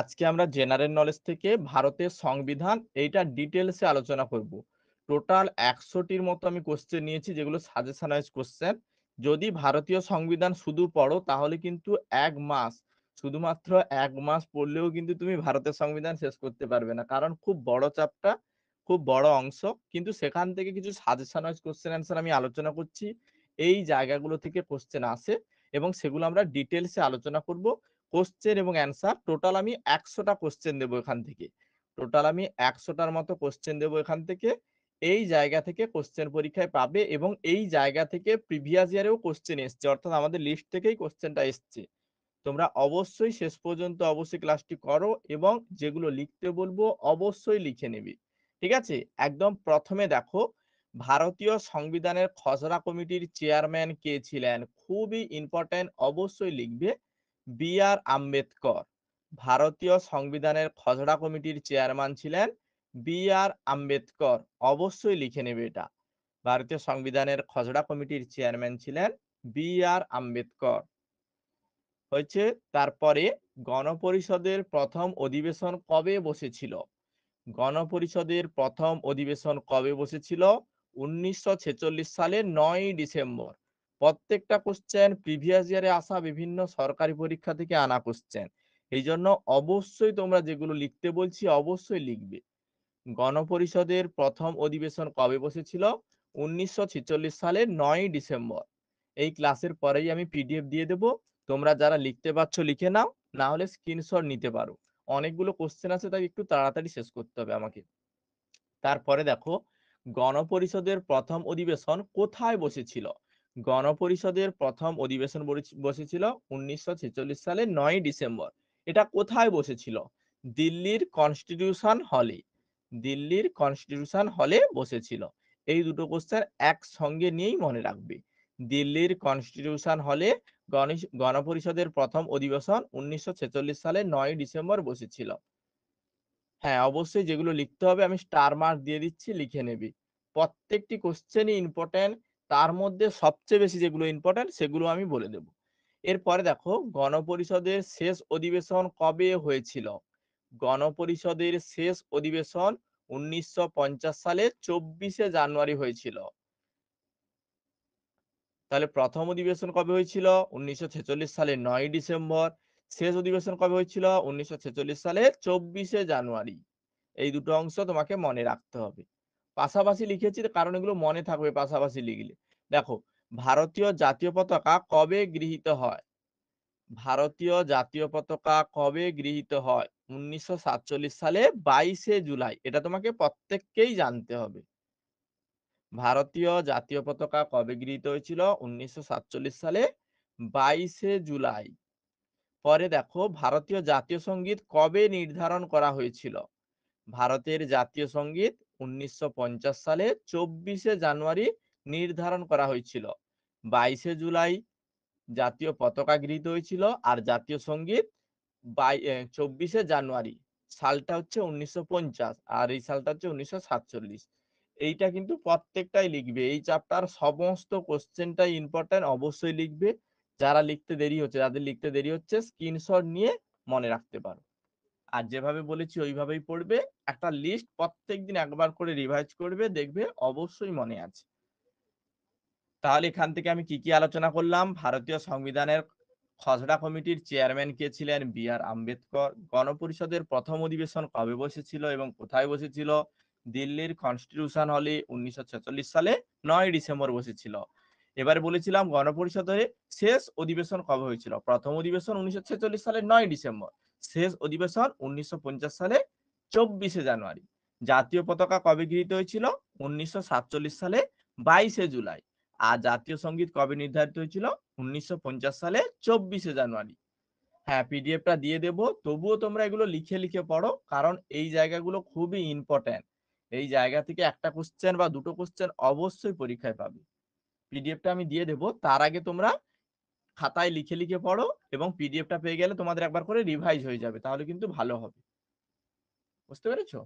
আজকে আমরা general knowledge থেকে ভারতের সংবিধান এইটা ডিটেলসে আলোচনা করব টোটাল একশোটির মতো আমি কোশ্চেন নিয়েছি যেগুলো সাজেশন কোশ্চেন যদি ভারতীয় সংবিধান শুধু পড়ো তাহলে কিন্তু এক মাস শুধুমাত্র এক মাস পড়লেও কিন্তু তুমি ভারতের সংবিধান শেষ করতে পারবে না কারণ খুব বড় চাপটা খুব বড় অংশ কিন্তু সেখান থেকে কিছু সাজেশন ওয়াইজ কোশ্চেন অ্যান্সার আমি আলোচনা করছি এই জায়গাগুলো থেকে কোশ্চেন আসে এবং সেগুলো আমরা ডিটেলসে আলোচনা করব কোশ্চেন এবং অ্যান্সার টোটাল আমি একশোটা কোশ্চেন দেবো এখান থেকে টোটাল আমি একশোটার মতো কোশ্চেন দেবো এখান থেকে এই জায়গা থেকে কোশ্চেন পরীক্ষায় পাবে এবং এই জায়গা থেকে প্রিভিয়াস ইয়ারেও কোশ্চেন এসছে অর্থাৎ আমাদের লিস্ট থেকেই কোশ্চেনটা এসছে তোমরা অবশ্যই শেষ পর্যন্ত অবশ্যই ক্লাসটি করো এবং যেগুলো লিখতে বলবো অবশ্যই লিখে নেবে ঠিক আছে একদম প্রথমে দেখো ভারতীয় সংবিধানের খসড়া কমিটির চেয়ারম্যান কে ছিলেন খুবই ইম্পর্টেন্ট অবশ্যই লিখবে বি আর আম্বেদকর ভারতীয় সংবিধানের খসড়া কমিটির চেয়ারম্যান ছিলেন বি আর আম্বেদকর অবশ্যই লিখে নেবে এটা ভারতীয় সংবিধানের খসড়া কমিটির চেয়ারম্যান ছিলেন বি আর আম্বেদকর হয়েছে তারপরে গণপরিষদের প্রথম অধিবেশন কবে বসেছিল গণপরিষদের প্রথম অধিবেশন কবে বসেছিল উনিশশো সালের নয় ডিসেম্বর প্রত্যেকটা কোশ্চেন প্রিভিয়াস ইয়ারে আসা বিভিন্ন সরকারি পরীক্ষা থেকে আনা কোশ্চেন এই জন্য অবশ্যই তোমরা যেগুলো লিখতে বলছি অবশ্যই লিখবে গণপরিষদের প্রথম অধিবেশন কবে বসেছিল উনিশশো সালের নয় ডিসেম্বর এই ক্লাসের পরেই আমি পিডিএফ দিয়ে দেব তোমরা যারা লিখতে পারছো লিখে নাও না হলে স্ক্রিনশট নিতে পারো অনেকগুলো কোশ্চেন আছে তাই একটু তাড়াতাড়ি শেষ করতে হবে আমাকে তারপরে দেখো গণপরিষদের প্রথম অধিবেশন কোথায় বসেছিল গণপরিষদের প্রথম অধিবেশন বসেছিল উনিশশো সালে নয় ডিসেম্বর এটা কোথায় বসেছিল দিল্লির কনস্টিটিউশন হলে দিল্লির কনস্টিটিউশন হলে বসেছিল এই দুটো কোশ্চেন একসঙ্গে নিয়েই মনে রাখবে দিল্লির কনস্টিটিউশন হলে গণপরিষদের প্রথম অধিবেশন উনিশশো সালে নয় ডিসেম্বর বসেছিল হ্যাঁ অবশ্যই যেগুলো লিখতে হবে আমি স্টার মার্ক দিয়ে দিচ্ছি লিখে নেবি প্রত্যেকটি কোশ্চেনই ইম্পর্টেন্ট তার মধ্যে সবচেয়ে বেশি যেগুলো ইম্পর্টেন্ট সেগুলো আমি বলে দেব এরপরে দেখো গণপরিষদের শেষ অধিবেশন কবে হয়েছিল গণপরিষদের শেষ অধিবেশন উনিশশো সালে চব্বিশে জানুয়ারি হয়েছিল তাহলে প্রথম অধিবেশন কবে হয়েছিল উনিশশো সালে নয় ডিসেম্বর শেষ অধিবেশন কবে হয়েছিল উনিশশো সালে চব্বিশে জানুয়ারি এই দুটো অংশ তোমাকে মনে রাখতে হবে পাশাপাশি লিখেছি কারণ এগুলো মনে থাকবে পাশাপাশি লিখলে দেখো ভারতীয় জাতীয় পতাকা কবে গৃহীত হয় ভারতীয় জাতীয় পতাকা কবে গৃহীত হয় উনিশশো সালে বাইশে জুলাই এটা তোমাকে প্রত্যেককেই জানতে হবে ভারতীয় জাতীয় পতাকা কবে গৃহীত হয়েছিল উনিশশো সালে বাইশে জুলাই পরে দেখো ভারতীয় জাতীয় সঙ্গীত কবে নির্ধারণ করা হয়েছিল ভারতের জাতীয় সঙ্গীত উনিশশো সালে চব্বিশে জানুয়ারি নির্ধারণ করা হয়েছিল বাইশে জুলাই জাতীয় পতাকা গৃহীত হয়েছিল আর জাতীয় সঙ্গীত বাই চব্বিশে জানুয়ারি সালটা হচ্ছে উনিশশো আর এই সালটা হচ্ছে উনিশশো এইটা কিন্তু প্রত্যেকটাই লিখবে এই চ্যাপ্টার সমস্ত কোশ্চেনটাই ইম্পর্টেন্ট অবশ্যই লিখবে যারা লিখতে দেরি হচ্ছে যাদের লিখতে দেরি হচ্ছে স্ক্রিনশট নিয়ে মনে রাখতে পারো আর যেভাবে বলেছি ওইভাবেই পড়বে একটা লিস্ট প্রত্যেক দিন একবার করে রিভাইজ করবে দেখবে অবশ্যই মনে আছে তাহলে এখান থেকে আমি কি কি আলোচনা করলাম ভারতীয় সংবিধানের খসড়া কমিটির চেয়ারম্যান কে ছিলেন বি আর আম্বেদকর গণপরিষদের প্রথম অধিবেশন কবে বসেছিল এবং কোথায় বসেছিল দিল্লির কনস্টিটিউশন হলে উনিশশো সালে নয় ডিসেম্বর বসেছিল এবার বলেছিলাম গণপরিষদের শেষ অধিবেশন কবে হয়েছিল প্রথম অধিবেশন উনিশশো সালে নয় ডিসেম্বর শেষ অধিবেশন উনিশশো সালে চব্বিশে জানুয়ারি জাতীয় পতাকা কবে গৃহীত হয়েছিল উনিশশো সালে বাইশে জুলাই আর জাতীয় সঙ্গীত কবে নির্ধারিত হয়েছিল উনিশশো সালে চব্বিশে জানুয়ারি হ্যাঁ পিডিএফটা দিয়ে দেব তবুও তোমরা এগুলো লিখে লিখে পড়ো কারণ এই জায়গাগুলো খুবই ইম্পর্ট্যান্ট এই জায়গা থেকে একটা কোশ্চেন বা দুটো কোশ্চেন অবশ্যই পরীক্ষায় পাবে পিডিএফটা আমি দিয়ে দেব তার আগে তোমরা খাতায় লিখে লিখে পড়ো এবং পিডিএফটা পেয়ে গেলে তোমাদের একবার করে রিভাইজ হয়ে যাবে তাহলে কিন্তু ভালো হবে বুঝতে পেরেছো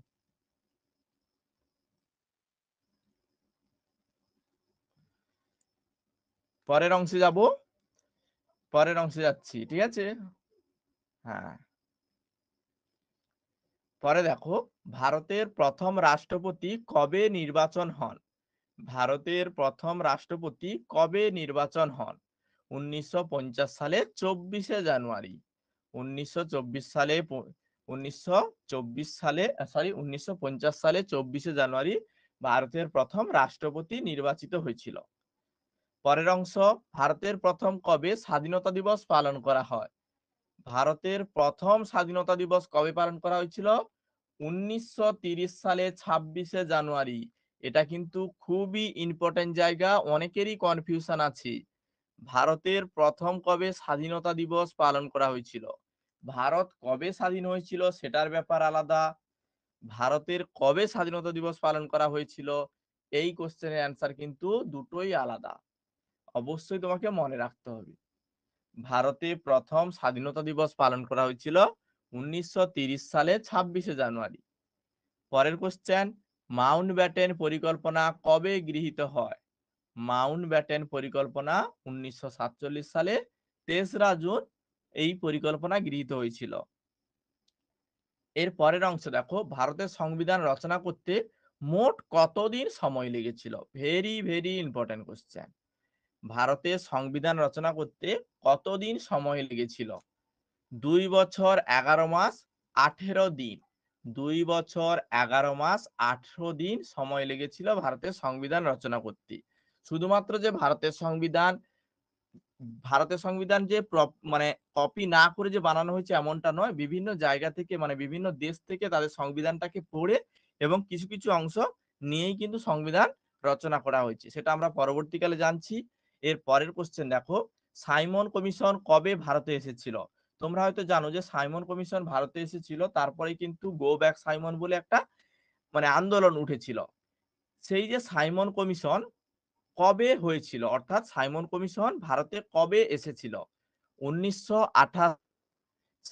পরের অংশে যাব পরের অংশে যাচ্ছি ঠিক আছে হ্যাঁ পরে দেখো ভারতের প্রথম রাষ্ট্রপতি কবে নির্বাচন হন ভারতের প্রথম রাষ্ট্রপতি কবে নির্বাচন হন উনিশশো সালে চব্বিশে জানুয়ারি উনিশশো সালে উনিশশো সালে সরি উনিশশো সালে চব্বিশে জানুয়ারি ভারতের প্রথম রাষ্ট্রপতি নির্বাচিত হয়েছিল পরের অংশ ভারতের প্রথম কবে স্বাধীনতা দিবস পালন করা হয় ভারতের প্রথম স্বাধীনতা দিবস কবে পালন করা হয়েছিল উনিশশো সালে ছাব্বিশে জানুয়ারি এটা কিন্তু খুবই ইম্পর্টেন্ট জায়গা অনেকেরই কনফিউশন আছে ভারতের প্রথম কবে স্বাধীনতা দিবস পালন করা হয়েছিল ভারত কবে স্বাধীন হয়েছিল সেটার ব্যাপার আলাদা ভারতের কবে স্বাধীনতা দিবস পালন করা হয়েছিল এই কোশ্চেনের অ্যান্সার কিন্তু দুটোই আলাদা অবশ্যই তোমাকে মনে রাখতে হবে ভারতে প্রথম স্বাধীনতা দিবস পালন করা হয়েছিল উনিশশো সালে ছাব্বিশে জানুয়ারি পরের কোশ্চেন মাউন্ট ব্যাটেন পরিকল্পনা কবে গৃহীত হয় মাউন্ট ব্যাটেন পরিকল্পনা উনিশশো সালে তেসরা জুন এই পরিকল্পনা গৃহীত হয়েছিল এর পরের অংশ দেখো ভারতের সংবিধান রচনা করতে মোট কতদিন সময় লেগেছিল ভেরি ভেরি ইম্পর্টেন্ট কোশ্চেন ভারতের সংবিধান রচনা করতে কতদিন সময় লেগেছিল দুই বছর এগারো মাস আঠেরো দিন দুই বছর এগারো মাস আঠেরো দিন সময় লেগেছিল ভারতের সংবিধান রচনা করতে শুধুমাত্র যে ভারতের সংবিধান ভারতের সংবিধান যে মানে কপি না করে যে বানানো হয়েছে এমনটা নয় বিভিন্ন জায়গা থেকে মানে বিভিন্ন দেশ থেকে তাদের সংবিধানটাকে পড়ে এবং কিছু কিছু অংশ নিয়েই কিন্তু সংবিধান রচনা করা হয়েছে সেটা আমরা পরবর্তীকালে জানছি এর পরের কোশ্চেন দেখো সাইমন কমিশন কবে ভারতে এসেছিল তোমরা হয়তো জানো যে সাইমন কমিশন ভারতে এসেছিল তারপরে কিন্তু গো ব্যাক সাইমন বলে একটা মানে আন্দোলন উঠেছিল সেই যে সাইমন কমিশন কবে হয়েছিল অর্থাৎ সাইমন কমিশন ভারতে কবে এসেছিল উনিশশো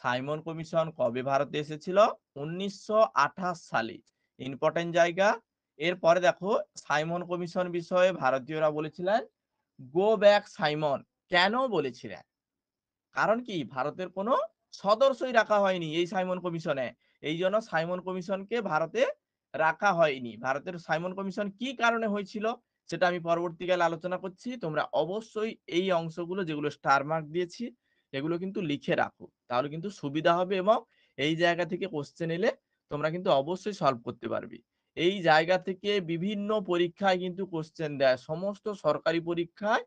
সাইমন কমিশন কবে ভারতে এসেছিল উনিশশো সালে ইম্পর্টেন্ট জায়গা এরপরে দেখো সাইমন কমিশন বিষয়ে ভারতীয়রা বলেছিলেন গো ব্যাক সাইমন কেন বলেছিলেন কারণ কি ভারতের কোনো সদস্যই রাখা হয়নি এই সাইমন কমিশনে এই জন্য সাইমন কমিশনকে ভারতে রাখা হয়নি ভারতের সাইমন কমিশন কি কারণে হয়েছিল সেটা আমি পরবর্তীকালে আলোচনা করছি তোমরা অবশ্যই এই অংশগুলো যেগুলো স্টার মার্ক দিয়েছি এগুলো কিন্তু লিখে রাখো তাহলে কিন্তু সুবিধা হবে এবং এই জায়গা থেকে কোশ্চেন এলে তোমরা কিন্তু অবশ্যই সলভ করতে পারবে এই জায়গা থেকে বিভিন্ন পরীক্ষায় কিন্তু কোশ্চেন দেয় সমস্ত সরকারি পরীক্ষায়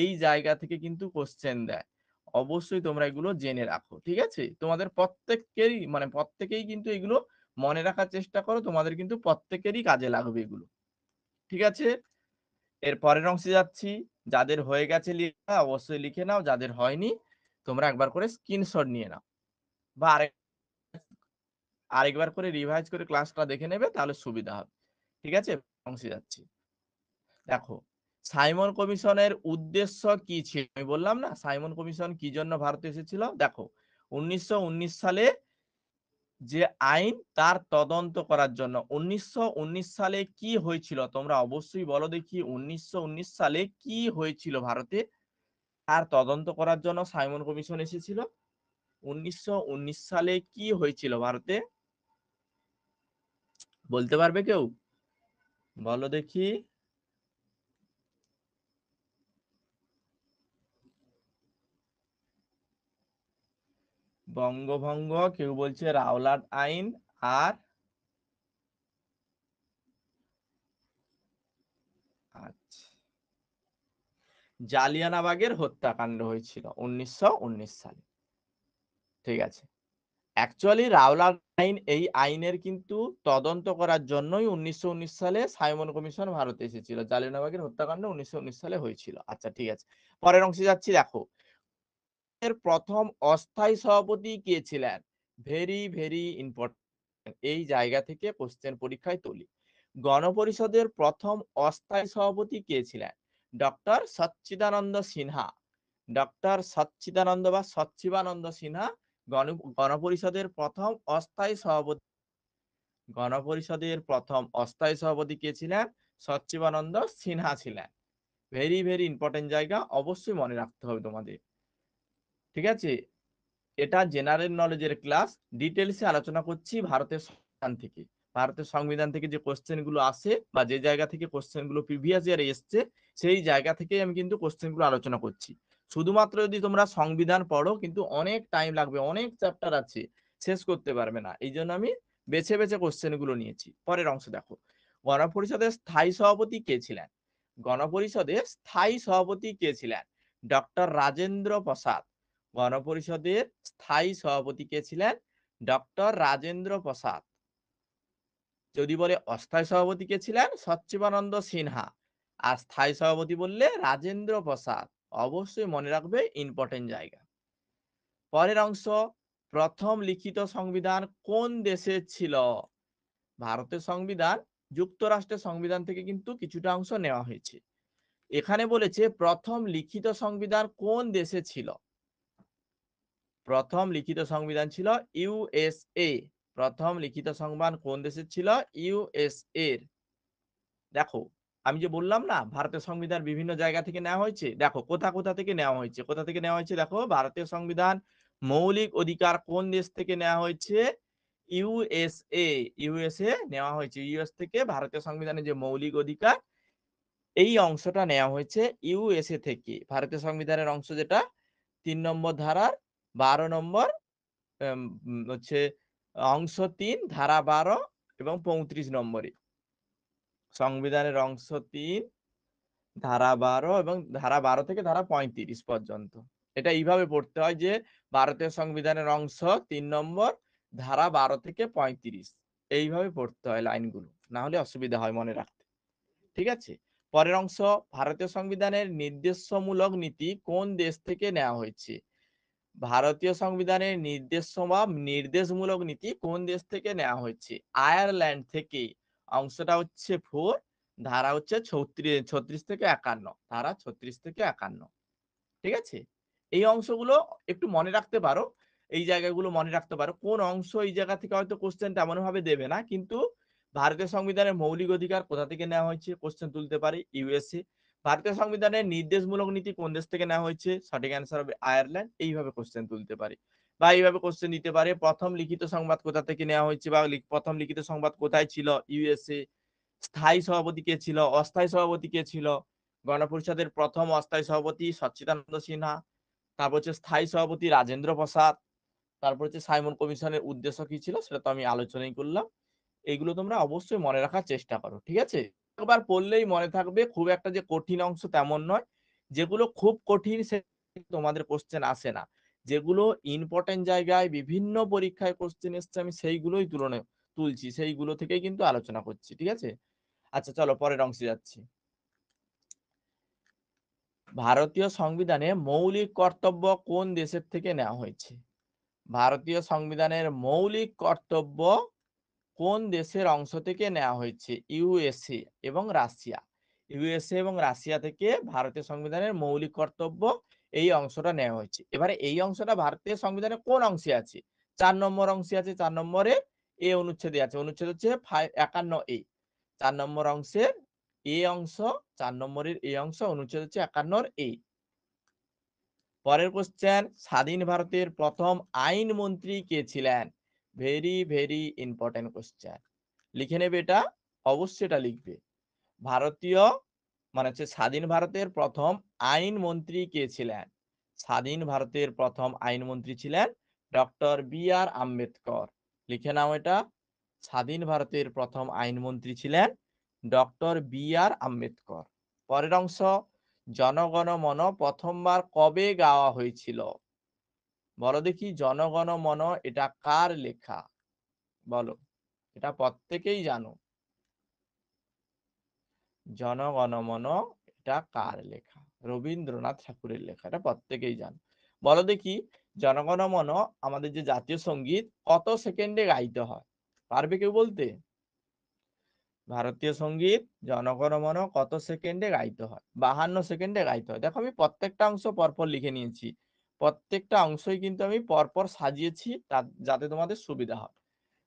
এই জায়গা থেকে কিন্তু কোশ্চেন দেয় অবশ্যই তোমরা এগুলো জেনে রাখো ঠিক আছে তোমাদের প্রত্যেকেরই মানে প্রত্যেকেই কিন্তু এগুলো মনে রাখার চেষ্টা করো তোমাদের কিন্তু প্রত্যেকেরই কাজে লাগবে এগুলো ঠিক আছে এর পরের অংশে যাচ্ছি যাদের হয়ে গেছে লিখা অবশ্যই লিখে নাও যাদের হয়নি তোমরা একবার করে স্ক্রিনশট নিয়ে নাও বা আরেকবার করে রিভাইজ করে ক্লাসটা দেখে নেবে তাহলে সুবিধা হবে ঠিক আছে অংশে যাচ্ছি দেখো সাইমন কমিশনের উদ্দেশ্য কি ছিল আমি বললাম না সাইমন কমিশন কি জন্য ভারতে এসেছিল দেখো উনিশশো সালে যে আইন তার তদন্ত করার জন্য উনিশশো সালে কি হয়েছিল তোমরা অবশ্যই বলো দেখি উনিশশো সালে কি হয়েছিল ভারতে তার তদন্ত করার জন্য সাইমন কমিশন এসেছিল উনিশশো সালে কি হয়েছিল ভারতে বলতে পারবে কেউ বলো দেখি বঙ্গভঙ্গ কেউ বলছে রাওলাট আইন আর আচ্ছা। জালিয়ানাবাগের হত্যাকাণ্ড হয়েছিল উনিশশো সালে ঠিক আছে অ্যাকচুয়ালি রাওলাল আইন এই আইনের কিন্তু তদন্ত করার জন্যই উনিশশো সালে সাইমন কমিশন ভারতে এসেছিল জালিয়ানাবাগের হত্যাকাণ্ড উনিশশো সালে হয়েছিল আচ্ছা ঠিক আছে পরের অংশে যাচ্ছি দেখো এর প্রথম অস্থায়ী সভাপতি কে ছিলেন ভেরি ভেরি ইম্পর্টেন্ট এই জায়গা থেকে কোশ্চেন পরীক্ষায় তুলি গণপরিষদের প্রথম অস্থায়ী সভাপতি কে ছিলেন ডক্টর সচ্চিদানন্দ সিনহা ডক্টর সচ্চিদানন্দ বা সচ্চিবানন্দ সিনহা গণ গণপরিষদের প্রথম অস্থায়ী সভাপতি গণপরিষদের প্রথম অস্থায়ী সভাপতি কে ছিলেন সচ্চিবানন্দ সিনহা ছিলেন ভেরি ভেরি ইম্পর্টেন্ট জায়গা অবশ্যই মনে রাখতে হবে তোমাদের ঠিক আছে এটা জেনারেল নলেজের ক্লাস ডিটেলসে আলোচনা করছি ভারতের সংবিধান থেকে ভারতের সংবিধান থেকে যে কোশ্চেনগুলো আসে বা যে জায়গা থেকে কোশ্চেনগুলো প্রিভিয়াস ইয়ারে এসছে সেই জায়গা থেকে আমি কিন্তু কোশ্চেনগুলো আলোচনা করছি শুধুমাত্র যদি তোমরা সংবিধান পড়ো কিন্তু অনেক টাইম লাগবে অনেক চ্যাপ্টার আছে শেষ করতে পারবে না এই জন্য আমি বেছে বেছে কোশ্চেনগুলো নিয়েছি পরের অংশ দেখো গণপরিষদের স্থায়ী সভাপতি কে ছিলেন গণপরিষদের স্থায়ী সভাপতি কে ছিলেন ডক্টর রাজেন্দ্র প্রসাদ গণপরিষদের স্থায়ী সভাপতি কে ছিলেন ডক্টর রাজেন্দ্র প্রসাদ যদি বলে অস্থায়ী সভাপতি কে ছিলেন সচিবানন্দ সিনহা আর স্থায়ী সভাপতি বললে রাজেন্দ্র প্রসাদ অবশ্যই মনে রাখবে ইম্পর্টেন্ট জায়গা পরের অংশ প্রথম লিখিত সংবিধান কোন দেশে ছিল ভারতের সংবিধান যুক্তরাষ্ট্রের সংবিধান থেকে কিন্তু কিছুটা অংশ নেওয়া হয়েছে এখানে বলেছে প্রথম লিখিত সংবিধান কোন দেশে ছিল প্রথম লিখিত সংবিধান ছিল ইউএসএ প্রথম লিখিত সংবিধান কোন দেশের ছিল ইউএসএ দেখো আমি যে বললাম না ভারতের সংবিধান বিভিন্ন জায়গা থেকে নেওয়া হয়েছে দেখো কোথা কোথা থেকে নেওয়া হয়েছে কোথা থেকে নেওয়া হয়েছে দেখো ভারতের সংবিধান মৌলিক অধিকার কোন দেশ থেকে নেওয়া হয়েছে ইউএসএ ইউএসএ নেওয়া হয়েছে ইউএস থেকে ভারতীয় সংবিধানের যে মৌলিক অধিকার এই অংশটা নেওয়া হয়েছে ইউএসএ থেকে ভারতীয় সংবিধানের অংশ যেটা তিন নম্বর ধারার বারো নম্বর হচ্ছে অংশ তিন ধারা বারো এবং পঁয়ত্রিশ নম্বরে সংবিধানের অংশ তিন ধারা বারো এবং ধারা বারো থেকে ধারা পঁয়ত্রিশ পর্যন্ত এটা এইভাবে পড়তে হয় যে ভারতীয় সংবিধানের অংশ তিন নম্বর ধারা বারো থেকে পঁয়ত্রিশ এইভাবে পড়তে হয় লাইনগুলো না হলে অসুবিধা হয় মনে রাখতে ঠিক আছে পরের অংশ ভারতীয় সংবিধানের নির্দেশমূলক নীতি কোন দেশ থেকে নেওয়া হয়েছে ভারতীয় সংবিধানের নির্দেশ বা নির্দেশমূলক নীতি কোন দেশ থেকে নেওয়া হয়েছে আয়ারল্যান্ড থেকে অংশটা হচ্ছে ফোর ধারা হচ্ছে ছত্রিশ ছত্রিশ থেকে একান্ন ধারা ছত্রিশ থেকে একান্ন ঠিক আছে এই অংশগুলো একটু মনে রাখতে পারো এই জায়গাগুলো মনে রাখতে পারো কোন অংশ এই জায়গা থেকে হয়তো কোশ্চেন তেমন ভাবে দেবে না কিন্তু ভারতীয় সংবিধানের মৌলিক অধিকার কোথা থেকে নেওয়া হয়েছে কোশ্চেন তুলতে পারে ইউএসএ ভারতীয় সংবিধানের নির্দেশমূলক নীতি কোন দেশ থেকে নেওয়া হয়েছে সঠিক অ্যান্সার হবে আয়ারল্যান্ড এইভাবে কোশ্চেন তুলতে পারে বা এইভাবে কোশ্চেন দিতে পারে প্রথম লিখিত সংবাদ কোথা থেকে নেওয়া হয়েছে বা প্রথম লিখিত সংবাদ কোথায় ছিল ইউএসএ স্থায়ী সভাপতি কে ছিল অস্থায়ী সভাপতি কে ছিল গণপরিষদের প্রথম অস্থায়ী সভাপতি সচ্চিদানন্দ সিনহা তারপর হচ্ছে স্থায়ী সভাপতি রাজেন্দ্র প্রসাদ তারপর হচ্ছে সাইমন কমিশনের উদ্দেশ্য কি ছিল সেটা তো আমি আলোচনাই করলাম এগুলো তোমরা অবশ্যই মনে রাখার চেষ্টা করো ঠিক আছে একবার পড়লেই মনে থাকবে খুব একটা যে কঠিন অংশ তেমন নয় যেগুলো খুব কঠিন সে তোমাদের কোশ্চেন আসে না যেগুলো ইম্পর্টেন্ট জায়গায় বিভিন্ন পরীক্ষায় কোশ্চেন এসছে আমি সেইগুলোই তুলনায় তুলছি সেইগুলো থেকে কিন্তু আলোচনা করছি ঠিক আছে আচ্ছা চলো পরের অংশে যাচ্ছি ভারতীয় সংবিধানে মৌলিক কর্তব্য কোন দেশের থেকে নেওয়া হয়েছে ভারতীয় সংবিধানের মৌলিক কর্তব্য কোন দেশের অংশ থেকে নেওয়া হয়েছে ইউএসএ এবং রাশিয়া ইউএসএ এবং রাশিয়া থেকে ভারতীয় সংবিধানের মৌলিক কর্তব্য এই অংশটা নেওয়া হয়েছে এবারে এই অংশটা ভারতীয় সংবিধানে কোন অংশে আছে চার নম্বর অংশে আছে চার নম্বরে এ অনুচ্ছেদে আছে অনুচ্ছেদ হচ্ছে একান্ন এ চার নম্বর অংশের এ অংশ চার নম্বরের এ অংশ অনুচ্ছেদ হচ্ছে একান্ন এ পরের কোশ্চেন স্বাধীন ভারতের প্রথম আইনমন্ত্রী কে ছিলেন ভেরি ভেরি ইম্পর্টেন্ট কোশ্চেন লিখে নেবে এটা অবশ্যই এটা লিখবে ভারতীয় মানে হচ্ছে স্বাধীন ভারতের প্রথম আইন মন্ত্রী কে ছিলেন স্বাধীন ভারতের প্রথম আইন মন্ত্রী ছিলেন ডক্টর বি আর আম্বেদকর লিখে নাও এটা স্বাধীন ভারতের প্রথম আইন মন্ত্রী ছিলেন ডক্টর বি আর আম্বেদকর পরের অংশ জনগণ মন প্রথমবার কবে গাওয়া হয়েছিল বলো দেখি জনগণ মন এটা কার লেখা বলো এটা প্রত্যেকেই জানো জনগণ মন এটা কার লেখা রবীন্দ্রনাথ ঠাকুরের লেখা এটা প্রত্যেকেই জানো বলো দেখি জনগণ মন আমাদের যে জাতীয় সঙ্গীত কত সেকেন্ডে গাইতে হয় পারবে কেউ বলতে ভারতীয় সঙ্গীত জনগণ মন কত সেকেন্ডে গাইতে হয় বাহান্ন সেকেন্ডে গাইতে হয় দেখো আমি প্রত্যেকটা অংশ পরপর লিখে নিয়েছি প্রত্যেকটা অংশই কিন্তু আমি পরপর সাজিয়েছি যাতে তোমাদের সুবিধা হয়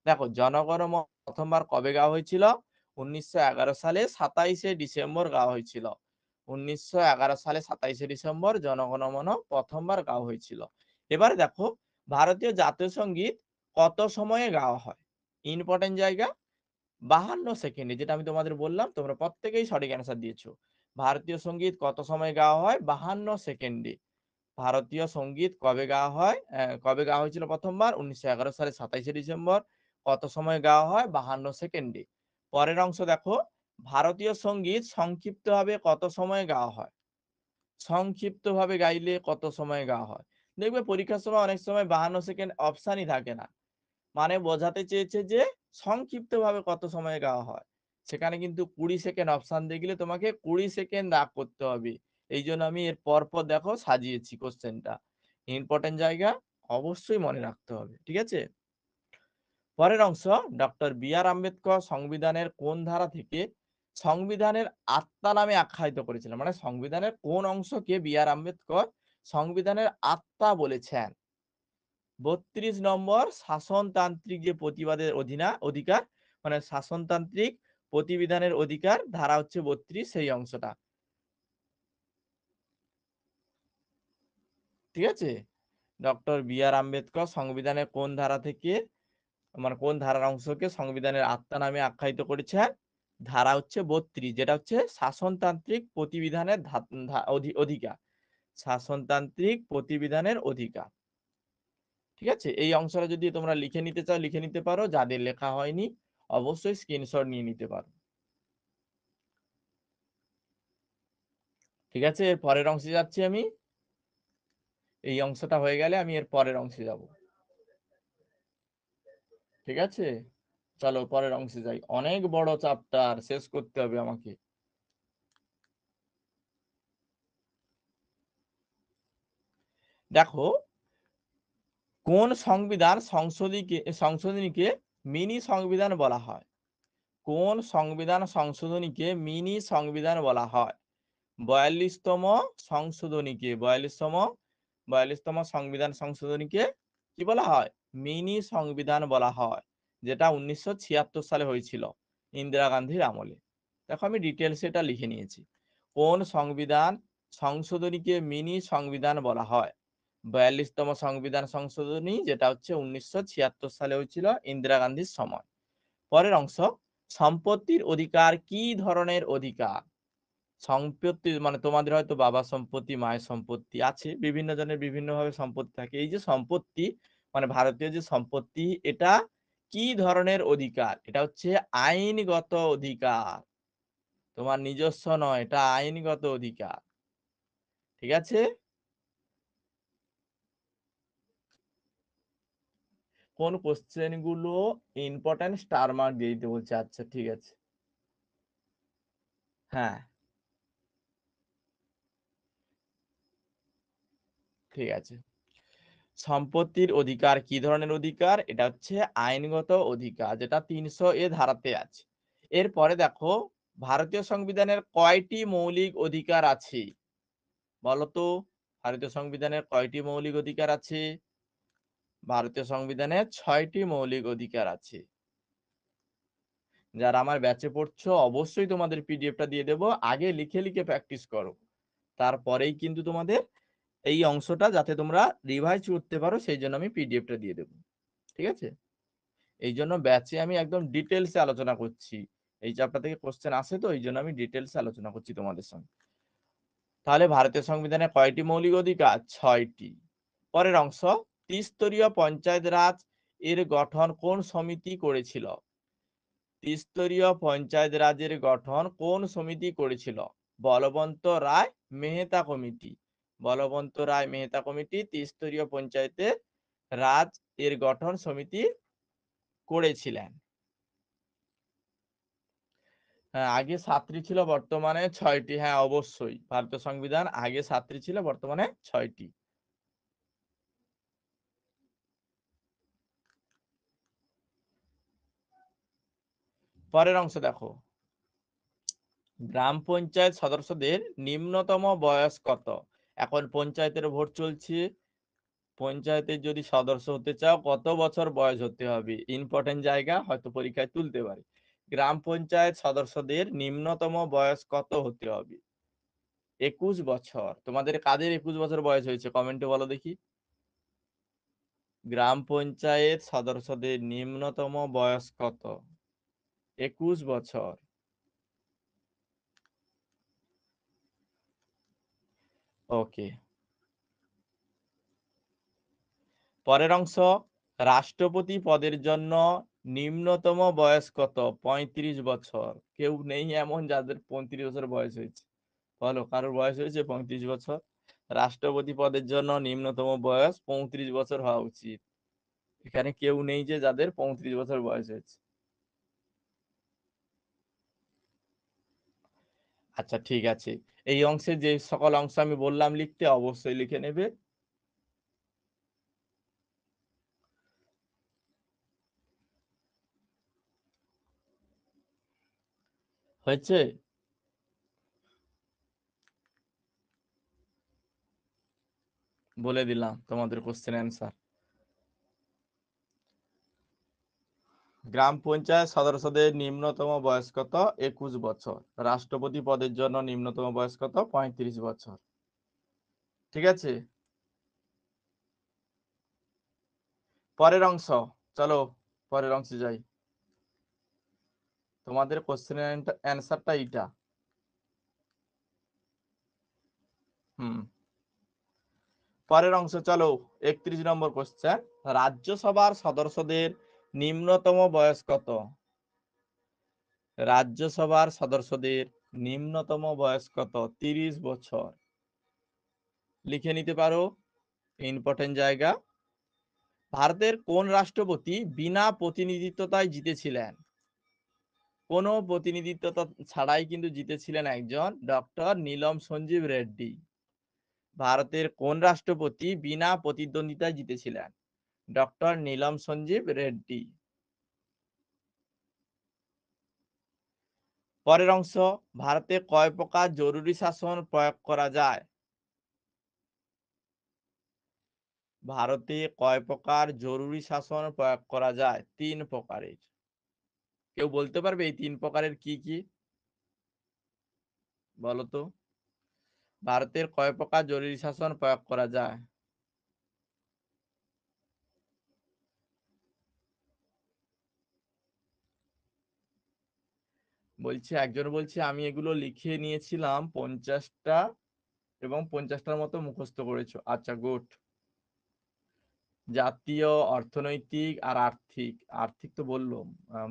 দেখো জনগণ প্রথমবার কবে গাওয়া হয়েছিল উনিশশো সালে সাতাইশে ডিসেম্বর গাওয়া হয়েছিল উনিশশো সালে সাতাইশে ডিসেম্বর জনগণমন প্রথমবার গাওয়া হয়েছিল এবার দেখো ভারতীয় জাতীয় সঙ্গীত কত সময়ে গাওয়া হয় ইম্পর্টেন্ট জায়গা বাহান্ন সেকেন্ডে যেটা আমি তোমাদের বললাম তোমরা প্রত্যেকেই সঠিক অ্যান্সার দিয়েছো ভারতীয় সঙ্গীত কত সময় গাওয়া হয় বাহান্ন সেকেন্ডে ভারতীয় সঙ্গীত কবে গাওয়া হয় কবে গাওয়া হয়েছিল প্রথমবার উনিশশো এগারো সালে সাতাইশে ডিসেম্বর কত সময় গাওয়া হয় বাহান্ন সেকেন্ডে পরের অংশ দেখো ভারতীয় সঙ্গীত সংক্ষিপ্তভাবে কত সময় গাওয়া হয় সংক্ষিপ্তভাবে গাইলে কত সময় গাওয়া হয় দেখবে পরীক্ষার সময় অনেক সময় বাহান্ন সেকেন্ড অপশানই থাকে না মানে বোঝাতে চেয়েছে যে সংক্ষিপ্তভাবে কত সময় গাওয়া হয় সেখানে কিন্তু কুড়ি সেকেন্ড অপশান দিয়ে তোমাকে কুড়ি সেকেন্ড রাগ করতে হবে এই জন্য আমি এর পরপর দেখো সাজিয়েছি কোশ্চেনটা ইম্পর্টেন্ট জায়গা অবশ্যই মনে রাখতে হবে ঠিক আছে পরের অংশ ডক্টর বি আর আম্বেদকর সংবিধানের কোন ধারা থেকে সংবিধানের আত্মা নামে আখ্যায়িত করেছিলেন মানে সংবিধানের কোন অংশকে বি আর আম্বেদকর সংবিধানের আত্মা বলেছেন বত্রিশ নম্বর শাসনতান্ত্রিক যে প্রতিবাদের অধীনা অধিকার মানে শাসনতান্ত্রিক প্রতিবিধানের অধিকার ধারা হচ্ছে বত্রিশ সেই অংশটা ঠিক আছে ডক্টর বি আর আম্বেদকর সংবিধানের কোন ধারা থেকে মানে কোন ধারার অংশকে সংবিধানের আত্মা নামে আখ্যায়িত করেছেন হ্যাঁ, ধারা হচ্ছে বত্রিশ যেটা হচ্ছে শাসনতান্ত্রিক প্রতিবিধানের অধিকার শাসনতান্ত্রিক প্রতিবিধানের অধিকার ঠিক আছে এই অংশটা যদি তোমরা লিখে নিতে চাও লিখে নিতে পারো যাদের লেখা হয়নি অবশ্যই স্ক্রিনশট নিয়ে নিতে পারো ঠিক আছে এর পরের অংশে যাচ্ছি আমি এই অংশটা হয়ে গেলে আমি এর পরের অংশে যাব ঠিক আছে চলো পরের অংশে যাই অনেক বড় চাপটার শেষ করতে হবে আমাকে দেখো কোন সংবিধান সংশোধনীকে সংশোধনীকে মিনি সংবিধান বলা হয় কোন সংবিধান সংশোধনীকে মিনি সংবিধান বলা হয় বয়াল্লিশতম সংশোধনীকে বয়াল্লিশতম বয়াল্লিশতম সংবিধান সংশোধনীকে কি বলা হয় মিনি সংবিধান বলা হয় যেটা উনিশশো সালে হয়েছিল ইন্দিরা গান্ধীর আমলে দেখো আমি ডিটেলস এটা লিখে নিয়েছি কোন সংবিধান সংশোধনীকে মিনি সংবিধান বলা হয় বয়াল্লিশতম সংবিধান সংশোধনী যেটা হচ্ছে উনিশশো সালে হয়েছিল ইন্দিরা গান্ধীর সময় পরের অংশ সম্পত্তির অধিকার কি ধরনের অধিকার সম্পত্তি মানে তোমাদের হয়তো বাবা সম্পত্তি মায়ের সম্পত্তি আছে বিভিন্ন জনের বিভিন্নভাবে সম্পত্তি থাকে এই যে সম্পত্তি মানে ভারতীয় যে সম্পত্তি এটা কি ধরনের অধিকার এটা হচ্ছে আইনগত অধিকার তোমার নিজস্ব নয় এটা আইনগত অধিকার ঠিক আছে কোন কোশ্চেন গুলো ইম্পর্টেন্ট স্টার মার্ক দিয়ে দিতে বলছে আচ্ছা ঠিক আছে হ্যাঁ ঠিক আছে সম্পত্তির অধিকার কি ধরনের অধিকার এটা হচ্ছে আইনগত অধিকার যেটা তিনশো এ ধারাতে আছে এরপরে দেখো ভারতীয় সংবিধানের কয়টি মৌলিক অধিকার আছে বলতো ভারতীয় সংবিধানের কয়টি মৌলিক অধিকার আছে ভারতীয় সংবিধানের ছয়টি মৌলিক অধিকার আছে যারা আমার ব্যাচে পড়ছো অবশ্যই তোমাদের পিডিএফটা দিয়ে দেব আগে লিখে লিখে প্র্যাকটিস করো তারপরেই কিন্তু তোমাদের এই অংশটা যাতে তোমরা রিভাইজ করতে পারো সেই জন্য আমি পিডিএফটা দিয়ে দেবো ঠিক আছে এই জন্য ব্যাচে আমি একদম ডিটেলসে আলোচনা করছি এই চাপটা থেকে কোশ্চেন আসে তো এই জন্য আমি ডিটেলসে আলোচনা করছি তোমাদের সঙ্গে তাহলে ভারতীয় সংবিধানে কয়টি মৌলিক অধিকার ছয়টি পরের অংশ ত্রিস্তরীয় পঞ্চায়েত রাজ এর গঠন কোন সমিতি করেছিল ত্রিস্তরীয় পঞ্চায়েত রাজের গঠন কোন সমিতি করেছিল বলবন্ত রায় মেহতা কমিটি বলবন্ত রায় মেহতা কমিটি ত্রিস্তরীয় পঞ্চায়েতে রাজ এর গঠন সমিতি করেছিলেন হ্যাঁ, আগে সাতটি ছিল বর্তমানে ছয়টি হ্যাঁ অবশ্যই ভারতীয় সংবিধান আগে ছাত্রী ছিল বর্তমানে ছয়টি পরের অংশ দেখো গ্রাম পঞ্চায়েত সদস্যদের নিম্নতম বয়স কত এখন পঞ্চায়েতের ভোট চলছে পঞ্চায়েতে যদি সদস্য হতে চাও কত বছর বয়স হতে হবে ইম্পর্টেন্ট জায়গা হয়তো পরীক্ষায় তুলতে পারে গ্রাম পঞ্চায়েত সদস্যদের নিম্নতম বয়স কত হতে হবে একুশ বছর তোমাদের কাদের একুশ বছর বয়স হয়েছে কমেন্টে বলো দেখি গ্রাম পঞ্চায়েত সদস্যদের নিম্নতম বয়স কত একুশ বছর ওকে পরের অংশ রাষ্ট্রপতি পদের জন্য নিম্নতম বয়স কত পঁয়ত্রিশ বছর কেউ নেই এমন যাদের পঁয়ত্রিশ বছর বয়স হয়েছে বলো কারোর বয়স হয়েছে পঁয়ত্রিশ বছর রাষ্ট্রপতি পদের জন্য নিম্নতম বয়স পঁয়ত্রিশ বছর হওয়া উচিত এখানে কেউ নেই যে যাদের পঁয়ত্রিশ বছর বয়স হয়েছে আচ্ছা ঠিক আছে এই অংশে যে সকল অংশ আমি বললাম লিখতে অবশ্যই লিখে নেবে হয়েছে বলে দিলাম তোমাদের কোশ্চেন অ্যান্সার গ্রাম পঞ্চায়েত সদস্যদের নিম্নতম বয়স কত একুশ বছর রাষ্ট্রপতি পদের জন্য নিম্নতম বয়স কত পঁয়ত্রিশ বছর ঠিক আছে পরের অংশ চলো পরের অংশে যাই তোমাদের কোশ্চেনটা অ্যান্সারটা এইটা হুম পরের অংশ চলো একত্রিশ নম্বর কোশ্চেন রাজ্যসভার সদস্যদের নিম্নতম বয়স কত রাজ্যসভার সদস্যদের নিম্নতম বয়স কত তিরিশ বছর লিখে নিতে পারো ইম্পর্টেন্ট জায়গা ভারতের কোন রাষ্ট্রপতি বিনা প্রতিনিধিত্বতায় জিতেছিলেন কোন প্রতিনিধিত্ব ছাড়াই কিন্তু জিতেছিলেন একজন ডক্টর নীলম সঞ্জীব রেড্ডি ভারতের কোন রাষ্ট্রপতি বিনা প্রতিদ্বন্দ্বিতায় জিতেছিলেন ডক্টর নীলম সঞ্জীব রেড্ডি পরের অংশ ভারতে কয় প্রকার জরুরি শাসন প্রয়োগ করা যায় ভারতে কয় প্রকার জরুরি শাসন প্রয়োগ করা যায় তিন প্রকারের কেউ বলতে পারবে এই তিন প্রকারের কি কি বলতো ভারতের কয় প্রকার জরুরি শাসন প্রয়োগ করা যায় বলছে একজন বলছে আমি এগুলো লিখে নিয়েছিলাম পঞ্চাশটা এবং পঞ্চাশটার মতো মুখস্থ করেছো আচ্ছা গুড জাতীয় অর্থনৈতিক আর আর্থিক আর্থিক তো বললো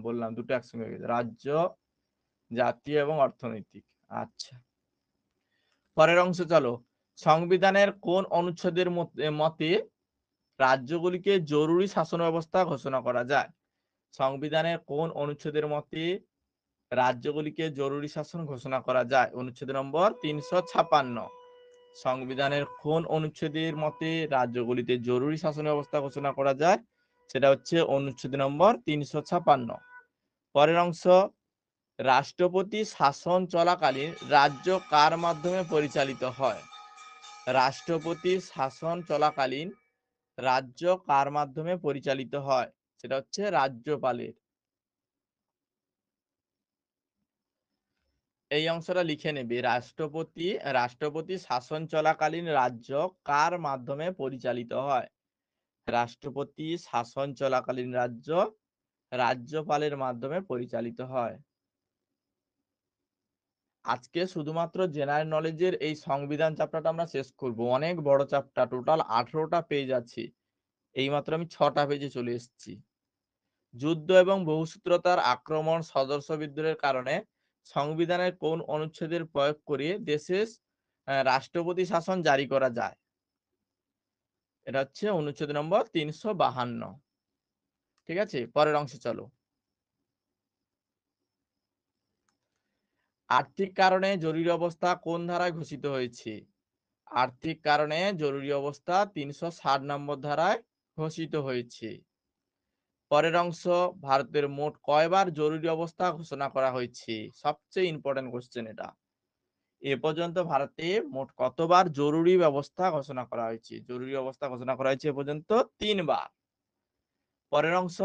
বললাম দুটো একসঙ্গে গেছে রাজ্য জাতীয় এবং অর্থনৈতিক আচ্ছা পরের অংশ চলো সংবিধানের কোন অনুচ্ছেদের মতে রাজ্যগুলিকে জরুরি শাসন ব্যবস্থা ঘোষণা করা যায় সংবিধানের কোন অনুচ্ছেদের মতে রাজ্যগুলিকে জরুরি শাসন ঘোষণা করা যায় অনুচ্ছেদ নম্বর তিনশো ছাপান্ন সংবিধানের কোন অনুচ্ছেদের মতে রাজ্যগুলিতে জরুরি শাসন ব্যবস্থা ঘোষণা করা যায় সেটা হচ্ছে অনুচ্ছেদ নম্বর তিনশো ছাপান্ন পরের অংশ রাষ্ট্রপতি শাসন চলাকালীন রাজ্য কার মাধ্যমে পরিচালিত হয় রাষ্ট্রপতি শাসন চলাকালীন রাজ্য কার মাধ্যমে পরিচালিত হয় সেটা হচ্ছে রাজ্যপালের এই অংশটা লিখে নেবে রাষ্ট্রপতি রাষ্ট্রপতি শাসন চলাকালীন রাজ্য কার মাধ্যমে পরিচালিত হয় রাষ্ট্রপতি শাসন চলাকালীন রাজ্য রাজ্যপালের মাধ্যমে পরিচালিত হয় আজকে শুধুমাত্র জেনারেল নলেজের এই সংবিধান চাপটাটা আমরা শেষ করব অনেক বড় চাপটা টোটাল আঠেরোটা পেজ আছে এইমাত্র আমি ছটা পেজে চলে এসেছি যুদ্ধ এবং বহুসূত্রতার আক্রমণ সদস্য বিদ্রোহের কারণে সংবিধানের কোন অনুচ্ছেদের প্রয়োগ করে দেশের রাষ্ট্রপতি শাসন জারি করা যায় এটা হচ্ছে অনুচ্ছেদ নম্বর তিনশো বাহান্ন ঠিক আছে পরের অংশে চলো আর্থিক কারণে জরুরি অবস্থা কোন ধারায় ঘোষিত হয়েছে আর্থিক কারণে জরুরি অবস্থা তিনশো ষাট নম্বর ধারায় ঘোষিত হয়েছে পরের অংশ ভারতের মোট কয়বার জরুরি অবস্থা ঘোষণা করা হয়েছে সবচেয়ে ইম্পর্টেন্ট কোশ্চেন এটা এ পর্যন্ত ভারতে মোট কতবার জরুরি ব্যবস্থা ঘোষণা করা হয়েছে জরুরি অবস্থা ঘোষণা করা হয়েছে এ পর্যন্ত তিনবার পরের অংশ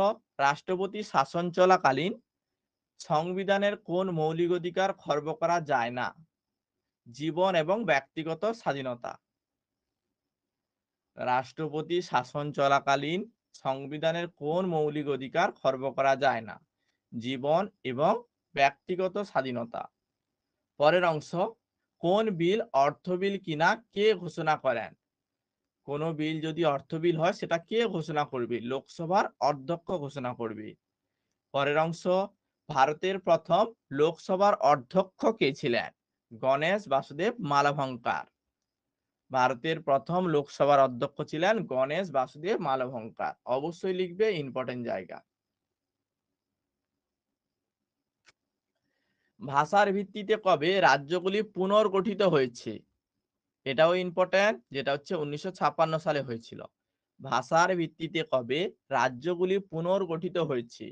রাষ্ট্রপতি শাসন চলাকালীন সংবিধানের কোন মৌলিক অধিকার খর্ব করা যায় না জীবন এবং ব্যক্তিগত স্বাধীনতা রাষ্ট্রপতি শাসন চলাকালীন সংবিধানের কোন মৌলিক অধিকার খর্ব করা যায় না জীবন এবং ব্যক্তিগত স্বাধীনতা পরের অংশ কোন বিল অর্থ বিল কিনা কে ঘোষণা করেন কোন বিল যদি অর্থ বিল হয় সেটা কে ঘোষণা করবে লোকসভার অধ্যক্ষ ঘোষণা করবে পরের অংশ ভারতের প্রথম লোকসভার অধ্যক্ষ কে ছিলেন গণেশ বাসুদেব মালাভঙ্কার ভারতের প্রথম লোকসভার অধ্যক্ষ ছিলেন গণেশ বাসুদেব মালভঙ্কার অবশ্যই লিখবে ইম্পর্টেন্ট জায়গা ভাষার ভিত্তিতে কবে রাজ্যগুলি পুনর্গঠিত হয়েছে এটাও ইম্পর্টেন্ট যেটা হচ্ছে উনিশশো সালে হয়েছিল ভাষার ভিত্তিতে কবে রাজ্যগুলি পুনর্গঠিত হয়েছে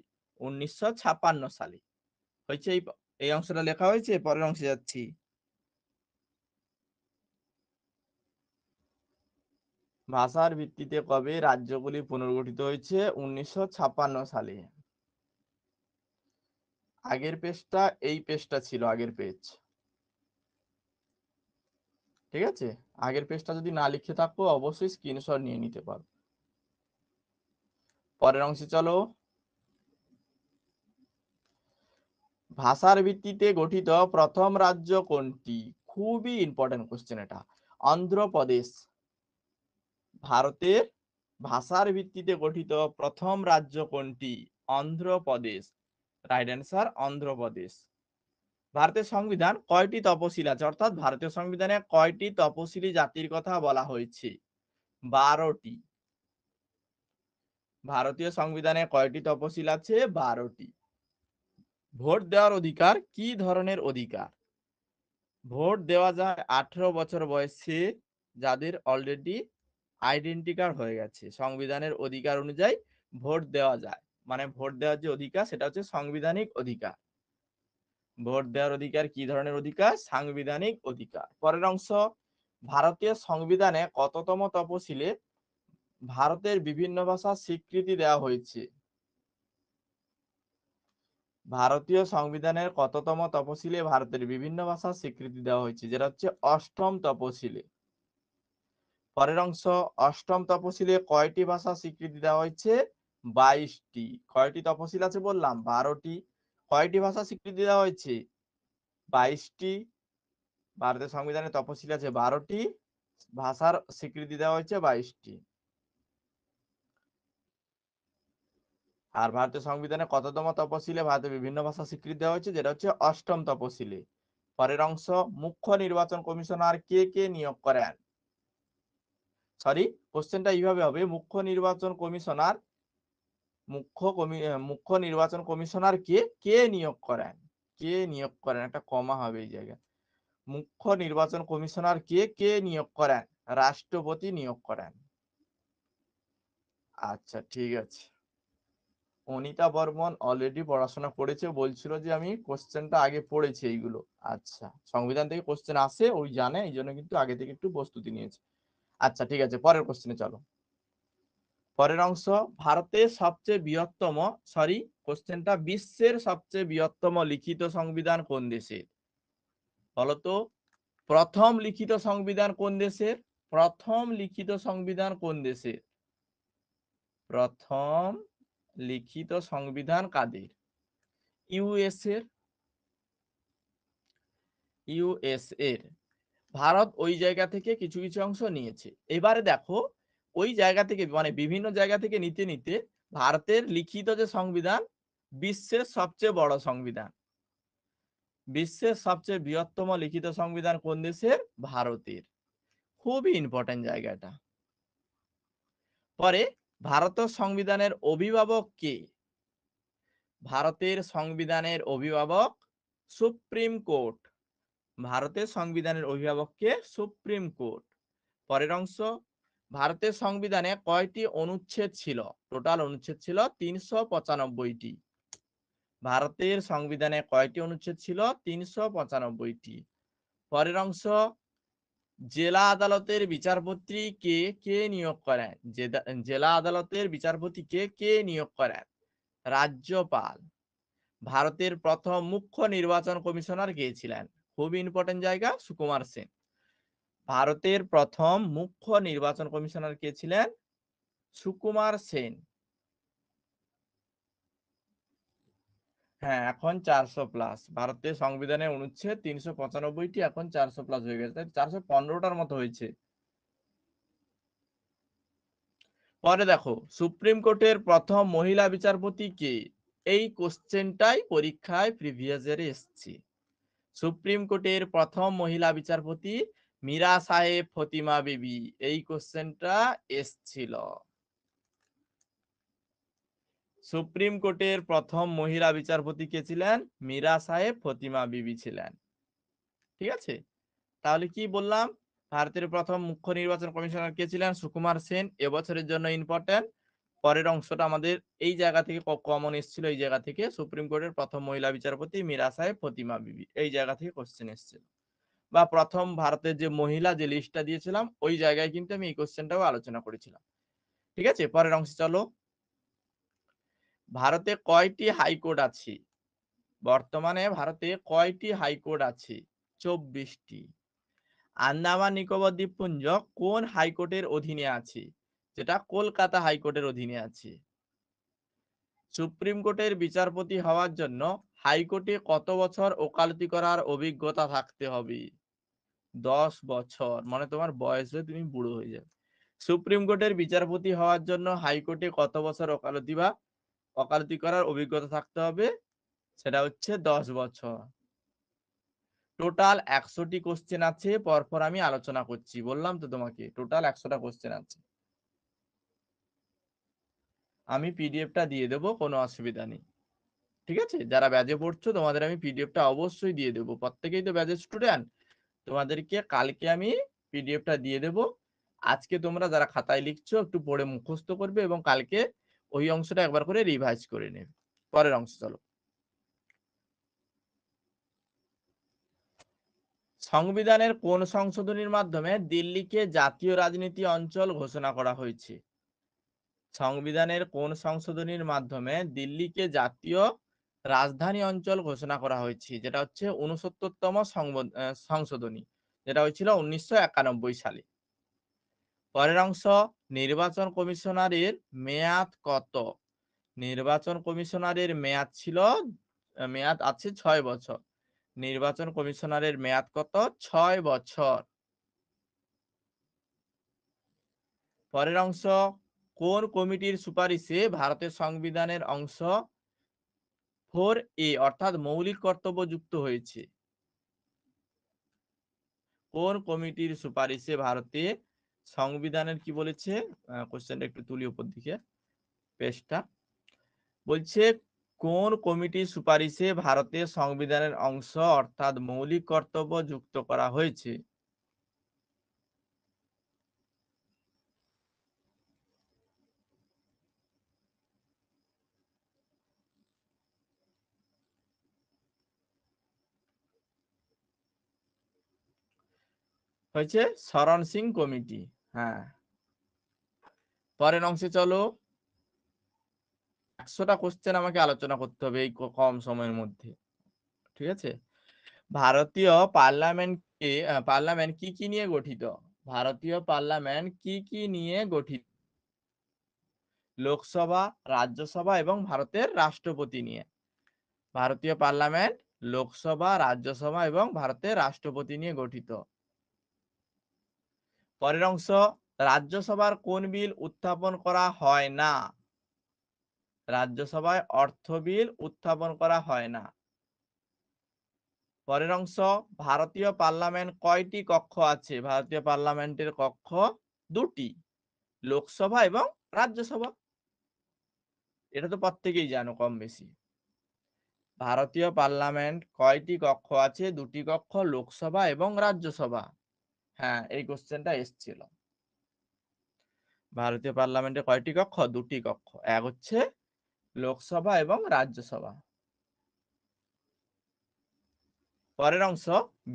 উনিশশো সালে হয়েছে এই অংশটা লেখা হয়েছে পরের অংশে যাচ্ছি ভাষার ভিত্তিতে কবে রাজ্যগুলি পুনর্গঠিত হয়েছে উনিশশো সালে আগের পেজটা এই পেজটা ছিল আগের পেজ ঠিক আছে আগের পেজটা যদি না লিখে থাকো অবশ্যই স্ক্রিনশট নিয়ে নিতে পারো পরের অংশে চলো ভাষার ভিত্তিতে গঠিত প্রথম রাজ্য কোনটি খুবই ইম্পর্টেন্ট কোশ্চেন এটা অন্ধ্রপ্রদেশ ভারতের ভাষার ভিত্তিতে গঠিত প্রথম রাজ্য কোনটি অন্ধ্রপ্রদেশ রাইট অ্যান্সার অন্ধ্রপ্রদেশ ভারতের সংবিধান কয়টি তপশিল আছে অর্থাৎ ভারতীয় সংবিধানে কয়টি তপশিলি জাতির কথা বলা হয়েছে বারোটি ভারতীয় সংবিধানে কয়টি তপশিল আছে বারোটি ভোট দেওয়ার অধিকার কি ধরনের অধিকার ভোট দেওয়া যায় আঠারো বছর বয়সে যাদের অলরেডি আইডেন্টিকার হয়ে গেছে সংবিধানের অধিকার অনুযায়ী ভোট দেওয়া যায় মানে ভোট দেওয়ার যে অধিকার সেটা হচ্ছে সাংবিধানিক অধিকার ভোট দেওয়ার অধিকার কি ধরনের অধিকার সাংবিধানিক অধিকার পরের অংশ ভারতীয় সংবিধানে কততম তপশিলে ভারতের বিভিন্ন ভাষার স্বীকৃতি দেওয়া হয়েছে ভারতীয় সংবিধানের কততম তপশিলে ভারতের বিভিন্ন ভাষার স্বীকৃতি দেওয়া হয়েছে যেটা হচ্ছে অষ্টম তপশিলে পরের অংশ অষ্টম তপশিলে কয়টি ভাষা স্বীকৃতি দেওয়া হয়েছে বাইশটি কয়টি তপশিল আছে বললাম বারোটি কয়টি ভাষা স্বীকৃতি দেওয়া হয়েছে বাইশটি ভারতের সংবিধানে তপশিল আছে বারোটি ভাষার স্বীকৃতি দেওয়া হয়েছে বাইশটি আর ভারতের সংবিধানে কততম তপশিলে ভারতের বিভিন্ন ভাষা স্বীকৃতি দেওয়া হয়েছে যেটা হচ্ছে অষ্টম তপশিলে পরের অংশ মুখ্য নির্বাচন কমিশনার কে কে নিয়োগ করেন সরি কোশ্চেনটা এইভাবে হবে মুখ্য নির্বাচন কমিশনার মুখ্য মুখ্য নির্বাচন কমিশনার কে কে নিয়োগ করেন কে নিয়োগ করেন একটা কমা হবে এই জায়গায় মুখ্য নির্বাচন কমিশনার কে কে নিয়োগ করেন রাষ্ট্রপতি নিয়োগ করেন আচ্ছা ঠিক আছে অনিতা বর্মন অলরেডি পড়াশোনা করেছে বলছিল যে আমি কোশ্চেনটা আগে পড়েছি এইগুলো আচ্ছা সংবিধান থেকে কোশ্চেন আসে ওই জানে এই জন্য কিন্তু আগে থেকে একটু প্রস্তুতি নিয়েছে আচ্ছা ঠিক আছে পরের কোশ্চেনে চলো পরের অংশ ভারতের সবচেয়ে বৃহত্তম সরি কোশ্চেনটা বিশ্বের সবচেয়ে বৃহত্তম লিখিত সংবিধান কোন দেশের বলতো প্রথম লিখিত সংবিধান কোন দেশের প্রথম লিখিত সংবিধান কোন দেশের প্রথম লিখিত সংবিধান কাদের ইউএস এর ইউএস এর ভারত ওই জায়গা থেকে কিছু কিছু অংশ নিয়েছে এবারে দেখো ওই জায়গা থেকে মানে বিভিন্ন জায়গা থেকে নিতে নিতে ভারতের লিখিত যে সংবিধান বিশ্বের সবচেয়ে বড় সংবিধান বিশ্বের সবচেয়ে বৃহত্তম লিখিত সংবিধান কোন দেশের ভারতের খুবই ইম্পর্টেন্ট জায়গাটা পরে ভারতের সংবিধানের অভিভাবক কে ভারতের সংবিধানের অভিভাবক সুপ্রিম কোর্ট ভারতের সংবিধানের অভিভাবককে সুপ্রিম কোর্ট পরের অংশ ভারতের সংবিধানে কয়টি অনুচ্ছেদ ছিল টোটাল অনুচ্ছেদ ছিল তিনশো পঁচানব্বইটি ভারতের সংবিধানে কয়টি অনুচ্ছেদ ছিল তিনশো পঁচানব্বইটি পরের অংশ জেলা আদালতের বিচারপতি কে কে নিয়োগ করেন জেলা আদালতের কে কে নিয়োগ করেন রাজ্যপাল ভারতের প্রথম মুখ্য নির্বাচন কমিশনার কে ছিলেন খুব ইম্পর্টেন্ট জায়গা সুকুমার সেন ভারতের প্রথম মুখ্য নির্বাচন কমিশনার কে ছিলেন সুকুমার সেন হ্যাঁ এখন চারশো প্লাস ভারতের সংবিধানের অনুচ্ছেদ তিনশো পঁচানব্বইটি এখন চারশো প্লাস হয়ে গেছে চারশো পনেরোটার মতো হয়েছে পরে দেখো সুপ্রিম কোর্টের প্রথম মহিলা বিচারপতি কে এই কোশ্চেনটাই পরীক্ষায় প্রিভিয়াস ইয়ারে এসছে সুপ্রিম কোর্টের প্রথম মহিলা বিচারপতি মীরা সাহেব ফতিমা বিবি এই কোশ্চেনটা এসছিল সুপ্রিম কোর্টের প্রথম মহিলা বিচারপতি কে ছিলেন মীরা সাহেব ফতিমা বিবি ছিলেন ঠিক আছে তাহলে কি বললাম ভারতের প্রথম মুখ্য নির্বাচন কমিশনার কে ছিলেন সুকুমার সেন এবছরের জন্য ইম্পর্টেন্ট পরের অংশটা আমাদের এই জায়গা থেকে কমন এসেছিল এই জায়গা থেকে সুপ্রিম কোর্টের প্রথম মহিলা বিচারপতি মীরা সাহেব প্রতিমা বিবি এই জায়গা থেকে কোশ্চেন এসেছিল বা প্রথম ভারতের যে মহিলা যে লিস্টটা দিয়েছিলাম ওই জায়গায় কিন্তু আমি এই কোশ্চেনটাও আলোচনা করেছিলাম ঠিক আছে পরের অংশ চলো ভারতে কয়টি হাইকোর্ট আছে বর্তমানে ভারতে কয়টি হাইকোর্ট আছে চব্বিশটি আন্দামান নিকোবর দ্বীপপুঞ্জ কোন হাইকোর্টের অধীনে আছে যেটা কলকাতা হাইকোর্টের অধীনে আছে সুপ্রিম কোর্টের বিচারপতি হওয়ার জন্য হাইকোর্টে কত বছর ওকালতি করার অভিজ্ঞতা থাকতে হবে দশ বছর মানে তোমার বয়সে তুমি বুড়ো হয়ে যাবে সুপ্রিম কোর্টের বিচারপতি হওয়ার জন্য হাইকোর্টে কত বছর ওকালতি বা ওকালতি করার অভিজ্ঞতা থাকতে হবে সেটা হচ্ছে দশ বছর টোটাল একশোটি কোশ্চেন আছে পরপর আমি আলোচনা করছি বললাম তো তোমাকে টোটাল একশোটা কোশ্চেন আছে আমি পিডিএফটা দিয়ে দেবো কোনো অসুবিধা নেই ঠিক আছে যারা ব্যাজে পড়ছো তোমাদের আমি পিডিএফটা অবশ্যই দিয়ে দেবো প্রত্যেকেই তো ব্যাজের স্টুডেন্ট তোমাদেরকে কালকে আমি পিডিএফটা দিয়ে দেবো আজকে তোমরা যারা খাতায় লিখছো একটু পড়ে মুখস্থ করবে এবং কালকে ওই অংশটা একবার করে রিভাইজ করে নেবে পরের অংশ চলো সংবিধানের কোন সংশোধনীর মাধ্যমে দিল্লিকে জাতীয় রাজনীতি অঞ্চল ঘোষণা করা হয়েছে সংবিধানের কোন সংশোধনীর মাধ্যমে দিল্লিকে জাতীয় রাজধানী অঞ্চল ঘোষণা করা হয়েছে যেটা হচ্ছে উনসত্তরতম সংশোধনী যেটা হয়েছিল উনিশশো সালে পরের অংশ নির্বাচন কমিশনারের মেয়াদ কত নির্বাচন কমিশনারের মেয়াদ ছিল মেয়াদ আছে ছয় বছর নির্বাচন কমিশনারের মেয়াদ কত ছয় বছর পরের অংশ কোন কমিটির সুপারিশে ভারতের সংবিধানের অংশ ফোর এ অর্থাৎ মৌলিক কর্তব্য যুক্ত হয়েছে কোন কমিটির সুপারিশে ভারতে সংবিধানের কি বলেছে কোশ্চেনটা একটু তুলি উপর দিকে পেস্টটা বলছে কোন কমিটির সুপারিশে ভারতের সংবিধানের অংশ অর্থাৎ মৌলিক কর্তব্য যুক্ত করা হয়েছে হয়েছে শরণ সিং কমিটি হ্যাঁ পরের অংশে চলো একশোটা কোশ্চেন আমাকে আলোচনা করতে হবে এই কম সময়ের মধ্যে ঠিক আছে ভারতীয় কে পার্লামেন্ট কি কি নিয়ে গঠিত ভারতীয় পার্লামেন্ট কি কি নিয়ে গঠিত লোকসভা রাজ্যসভা এবং ভারতের রাষ্ট্রপতি নিয়ে ভারতীয় পার্লামেন্ট লোকসভা রাজ্যসভা এবং ভারতের রাষ্ট্রপতি নিয়ে গঠিত পরের অংশ রাজ্যসভার কোন বিল উত্থাপন করা হয় না রাজ্যসভায় অর্থ বিল উত্থাপন করা হয় না পরের অংশ ভারতীয় পার্লামেন্ট কয়টি কক্ষ আছে ভারতীয় পার্লামেন্টের কক্ষ দুটি লোকসভা এবং রাজ্যসভা এটা তো প্রত্যেকেই জানো কম বেশি ভারতীয় পার্লামেন্ট কয়টি কক্ষ আছে দুটি কক্ষ লোকসভা এবং রাজ্যসভা হ্যাঁ এই কোশ্চেনটা এসেছিল ভারতীয় পার্লামেন্টে কয়টি কক্ষ দুটি কক্ষ এক হচ্ছে লোকসভা এবং রাজ্যসভা পরের অংশ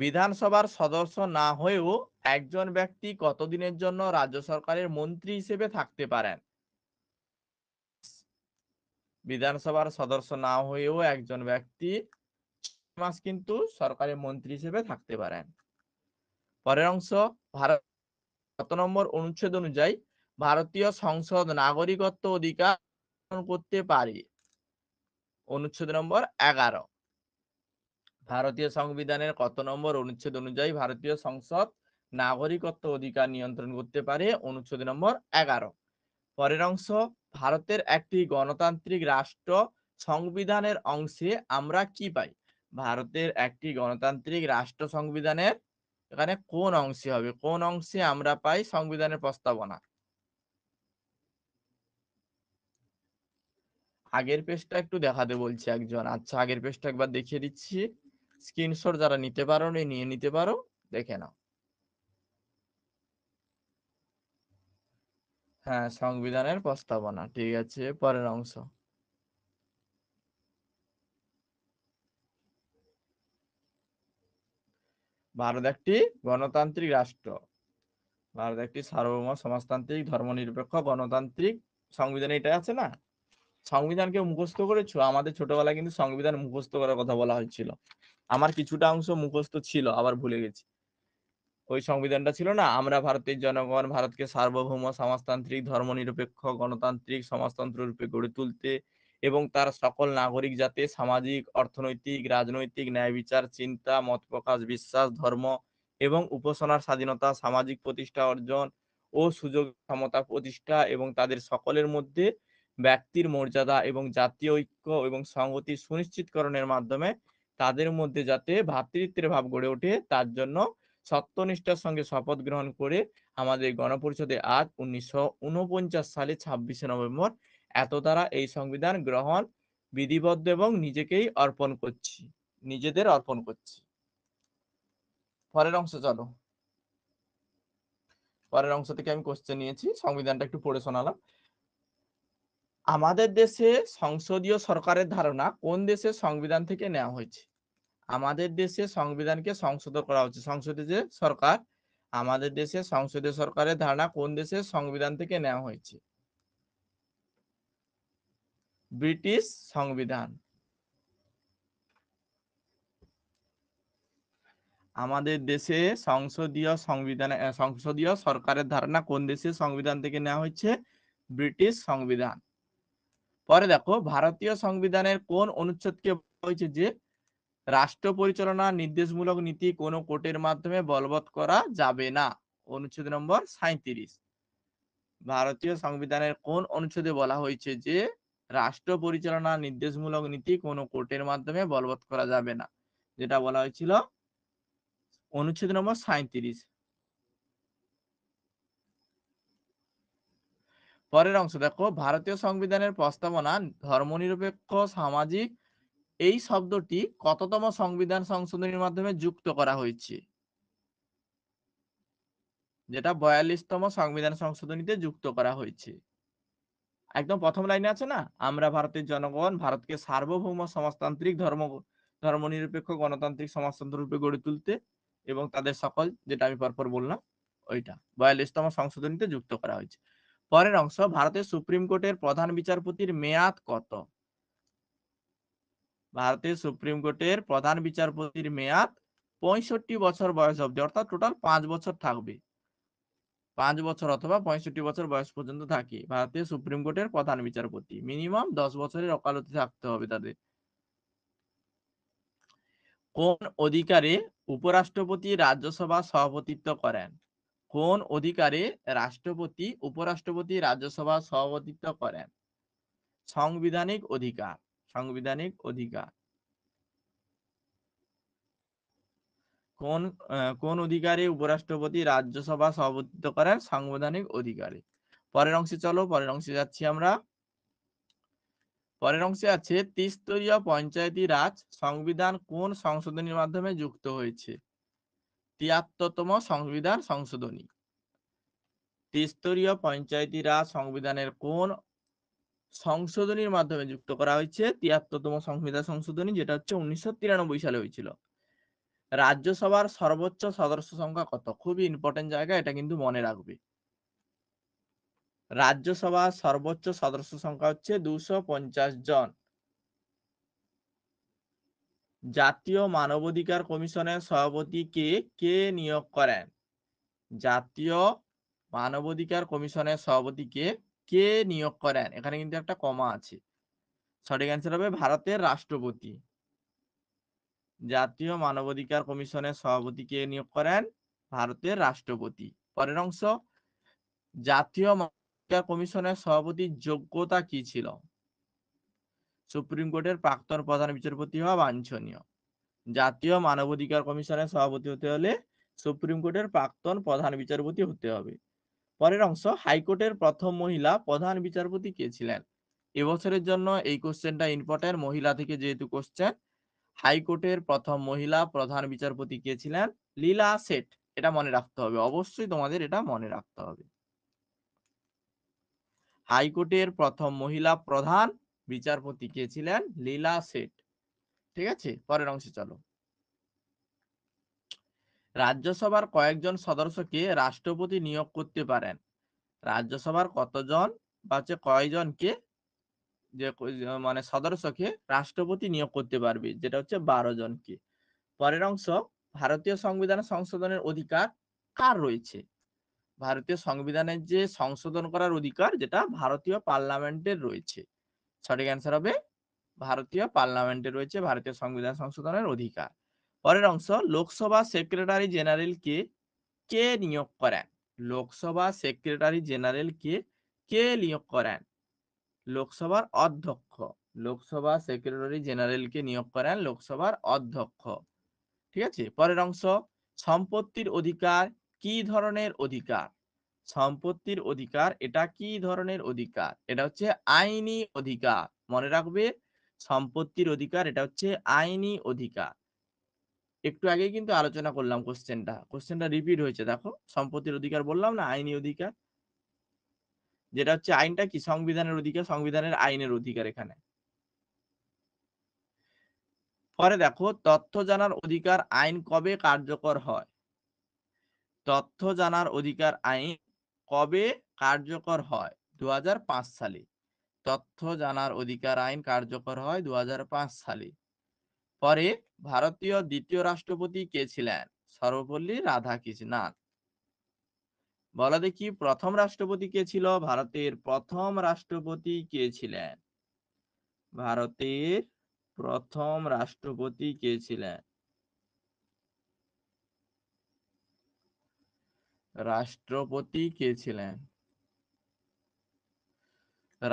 বিধানসভার সদস্য না হয়েও একজন ব্যক্তি কতদিনের জন্য রাজ্য সরকারের মন্ত্রী হিসেবে থাকতে পারেন বিধানসভার সদস্য না হয়েও একজন ব্যক্তি মাস কিন্তু সরকারের মন্ত্রী হিসেবে থাকতে পারেন পরের অংশ ভারত নম্বর অনুচ্ছেদ অনুযায়ী ভারতীয় সংসদ নাগরিকত্ব অধিকার করতে পারে অনুচ্ছেদ নম্বর এগারো ভারতীয় সংবিধানের কত নম্বর অনুচ্ছেদ অনুযায়ী ভারতীয় সংসদ নাগরিকত্ব অধিকার নিয়ন্ত্রণ করতে পারে অনুচ্ছেদ নম্বর এগারো পরের অংশ ভারতের একটি গণতান্ত্রিক রাষ্ট্র সংবিধানের অংশে আমরা কি পাই ভারতের একটি গণতান্ত্রিক রাষ্ট্র সংবিধানের এখানে কোন অংশে হবে কোন অংশে আমরা পাই সংবিধানের প্রস্তাবনা আগের পেজটা একটু দেখাতে বলছি একজন আচ্ছা আগের পেজটা একবার দেখিয়ে দিচ্ছি স্ক্রিনশট যারা নিতে পারো নিয়ে নিতে পারো দেখে নাও হ্যাঁ সংবিধানের প্রস্তাবনা ঠিক আছে পরের অংশ ভারত একটি গণতান্ত্রিক রাষ্ট্র ভারত একটি সার্বভৌম সমাজতান্ত্রিক ধর্মনিরপেক্ষ গণতান্ত্রিক সংবিধান এটা আছে না সংবিধানকে মুখস্ত করেছো আমাদের ছোটবেলায় কিন্তু সংবিধান মুখস্ত করার কথা বলা হয়েছিল আমার কিছুটা অংশ মুখস্ত ছিল আবার ভুলে গেছি ওই সংবিধানটা ছিল না আমরা ভারতের জনগণ ভারতকে সার্বভৌম সমাজতান্ত্রিক ধর্মনিরপেক্ষ গণতান্ত্রিক সমাজতন্ত্র রূপে গড়ে তুলতে এবং তার সকল নাগরিক যাতে সামাজিক অর্থনৈতিক রাজনৈতিক ন্যায় বিচার চিন্তা মত প্রকাশ বিশ্বাস ধর্ম এবং উপাসনার স্বাধীনতা সামাজিক প্রতিষ্ঠা অর্জন ও সুযোগ ক্ষমতা প্রতিষ্ঠা এবং তাদের সকলের মধ্যে ব্যক্তির মর্যাদা এবং জাতীয় ঐক্য এবং সংগতি সুনিশ্চিতকরণের মাধ্যমে তাদের মধ্যে যাতে ভ্রাতৃত্বের ভাব গড়ে ওঠে তার জন্য সত্যনিষ্ঠার সঙ্গে শপথ গ্রহণ করে আমাদের গণপরিষদে আজ উনিশশো সালে ছাব্বিশে নভেম্বর এত দ্বারা এই সংবিধান গ্রহণ বিধিবদ্ধ এবং নিজেকেই অর্পণ করছি নিজেদের অর্পণ করছি পরের অংশ চলো পরের অংশ থেকে আমি কোশ্চেন নিয়েছি সংবিধানটা একটু পড়ে শোনালাম আমাদের দেশে সংসদীয় সরকারের ধারণা কোন দেশে সংবিধান থেকে নেওয়া হয়েছে আমাদের দেশে সংবিধানকে সংশোধ করা হচ্ছে সংসদে যে সরকার আমাদের দেশে সংসদীয় সরকারের ধারণা কোন দেশে সংবিধান থেকে নেওয়া হয়েছে ব্রিটিশ সংবিধান আমাদের দেশে সংসদীয় সংবিধান সংসদীয় সরকারের ধারণা কোন দেশের সংবিধান থেকে নেওয়া হচ্ছে ব্রিটিশ সংবিধান পরে দেখো ভারতীয় সংবিধানের কোন অনুচ্ছেদকে হয়েছে যে রাষ্ট্র পরিচালনা নির্দেশমূলক নীতি কোনো কোর্টের মাধ্যমে বলবৎ করা যাবে না অনুচ্ছেদ নম্বর সাঁত্রিশ ভারতীয় সংবিধানের কোন অনুচ্ছেদে বলা হয়েছে যে রাষ্ট্র পরিচালনা নির্দেশমূলক নীতি কোন কোর্টের মাধ্যমে বলবৎ করা যাবে না যেটা বলা হয়েছিল অনুচ্ছেদ নম্বর সাঁত্রিশ পরের অংশ দেখো ভারতীয় সংবিধানের প্রস্তাবনা ধর্মনিরপেক্ষ সামাজিক এই শব্দটি কততম সংবিধান সংশোধনীর মাধ্যমে যুক্ত করা হয়েছে যেটা বয়াল্লিশতম সংবিধান সংশোধনীতে যুক্ত করা হয়েছে একদম প্রথম লাইনে আছে না আমরা ভারতের জনগণ ভারতকে সার্বভৌম সমাজতান্ত্রিক ধর্ম ধর্মনিরপেক্ষ গণতান্ত্রিক সমাজতন্ত্র রূপে গড়ে তুলতে এবং তাদের সকল যেটা আমি পরপর বললাম ওইটা বয়াল্লিশতম সংশোধনীতে যুক্ত করা হয়েছে পরের অংশ ভারতের সুপ্রিম কোর্টের প্রধান বিচারপতির মেয়াদ কত ভারতের সুপ্রিম কোর্টের প্রধান বিচারপতির মেয়াদ পঁয়ষট্টি বছর বয়স অব্দি অর্থাৎ টোটাল পাঁচ বছর থাকবে পাঁচ বছর অথবা পঁয়ষট্টি বছর বয়স পর্যন্ত থাকে ভারতীয় সুপ্রিম কোর্টের প্রধান বিচারপতি মিনিমাম দশ বছরের ওকালতি থাকতে হবে তাদের কোন অধিকারে উপরাষ্ট্রপতি রাজ্যসভা সভাপতিত্ব করেন কোন অধিকারে রাষ্ট্রপতি উপরাষ্ট্রপতি রাজ্যসভা সভাপতিত্ব করেন সাংবিধানিক অধিকার সাংবিধানিক অধিকার কোন কোন অধিকারে উপরাষ্ট্রপতি রাজ্যসভা সভাপতিত্ব করেন সাংবিধানিক অধিকারে পরের অংশে চলো পরের অংশে যাচ্ছি আমরা পরের অংশে আছে ত্রিস্তরীয় পঞ্চায়েতি রাজ সংবিধান কোন সংশোধনীর মাধ্যমে যুক্ত হয়েছে তিয়াত্তরতম সংবিধান সংশোধনী ত্রিস্তরীয় পঞ্চায়েতি রাজ সংবিধানের কোন সংশোধনীর মাধ্যমে যুক্ত করা হয়েছে তিয়াত্তরতম সংবিধান সংশোধনী যেটা হচ্ছে উনিশশো সালে হয়েছিল রাজ্যসভার সর্বোচ্চ সদস্য সংখ্যা কত খুবই ইম্পর্টেন্ট জায়গা এটা কিন্তু মনে রাখবে রাজ্যসভার সর্বোচ্চ সদস্য সংখ্যা হচ্ছে দুশো জন জাতীয় মানবাধিকার কমিশনের সভাপতি কে কে নিয়োগ করেন জাতীয় মানবাধিকার কমিশনের সভাপতিকে কে নিয়োগ করেন এখানে কিন্তু একটা কমা আছে সঠিক অ্যান্সার হবে ভারতের রাষ্ট্রপতি জাতীয় মানবাধিকার কমিশনের সভাপতি কে নিয়োগ করেন ভারতের রাষ্ট্রপতি পরের অংশ জাতীয় মানবাধিকার কমিশনের সভাপতি যোগ্যতা কি ছিল সুপ্রিম কোর্টের প্রাক্তন প্রধান বিচারপতি হওয়া বাঞ্ছনীয় জাতীয় মানবাধিকার কমিশনের সভাপতি হতে হলে সুপ্রিম কোর্টের প্রাক্তন প্রধান বিচারপতি হতে হবে পরের অংশ হাইকোর্টের প্রথম মহিলা প্রধান বিচারপতি কে ছিলেন এবছরের জন্য এই কোশ্চেনটা ইম্পর্টেন্ট মহিলা থেকে যেহেতু কোশ্চেন হাইকোর্টের প্রথম মহিলা প্রধান বিচারপতি কে ছিলেন লীলা সেট এটা মনে রাখতে হবে অবশ্যই তোমাদের এটা মনে রাখতে হবে হাইকোর্টের প্রথম মহিলা প্রধান বিচারপতি কে ছিলেন লীলা সেট ঠিক আছে পরের অংশে চলো রাজ্যসভার কয়েকজন সদস্যকে রাষ্ট্রপতি নিয়োগ করতে পারেন রাজ্যসভার কতজন বা হচ্ছে কয়জনকে যে মানে সদস্যকে রাষ্ট্রপতি নিয়োগ করতে পারবে যেটা হচ্ছে বারো জনকে পরের অংশ ভারতীয় সংবিধানে সংশোধনের অধিকার কার রয়েছে ভারতীয় সংবিধানের যে সংশোধন করার অধিকার যেটা ভারতীয় পার্লামেন্টের রয়েছে সঠিক অ্যান্সার হবে ভারতীয় পার্লামেন্টে রয়েছে ভারতীয় সংবিধান সংশোধনের অধিকার পরের অংশ লোকসভা সেক্রেটারি জেনারেল কে কে নিয়োগ করেন লোকসভা সেক্রেটারি জেনারেল কে কে নিয়োগ করেন লোকসভার অধ্যক্ষ লোকসভা সেক্রেটারি জেনারেলকে নিয়োগ করেন লোকসভার অধ্যক্ষ ঠিক আছে পরের অংশ সম্পত্তির অধিকার কি ধরনের অধিকার সম্পত্তির অধিকার এটা কি ধরনের অধিকার এটা হচ্ছে আইনি অধিকার মনে রাখবে সম্পত্তির অধিকার এটা হচ্ছে আইনি অধিকার একটু আগে কিন্তু আলোচনা করলাম কোশ্চেনটা কোশ্চেনটা রিপিট হয়েছে দেখো সম্পত্তির অধিকার বললাম না আইনি অধিকার যেটা হচ্ছে আইনটা কি সংবিধানের অধিকার সংবিধানের আইনের অধিকার এখানে পরে দেখো তথ্য জানার অধিকার আইন কবে কার্যকর হয় তথ্য জানার অধিকার আইন কবে কার্যকর হয় দু সালে তথ্য জানার অধিকার আইন কার্যকর হয় দু সালে পরে ভারতীয় দ্বিতীয় রাষ্ট্রপতি কে ছিলেন সর্বপল্লী রাধাকৃষ্ণান বলা দেখি প্রথম রাষ্ট্রপতি কে ছিল ভারতের প্রথম রাষ্ট্রপতি কে ছিলেন ভারতের প্রথম রাষ্ট্রপতি কে ছিলেন রাষ্ট্রপতি কে ছিলেন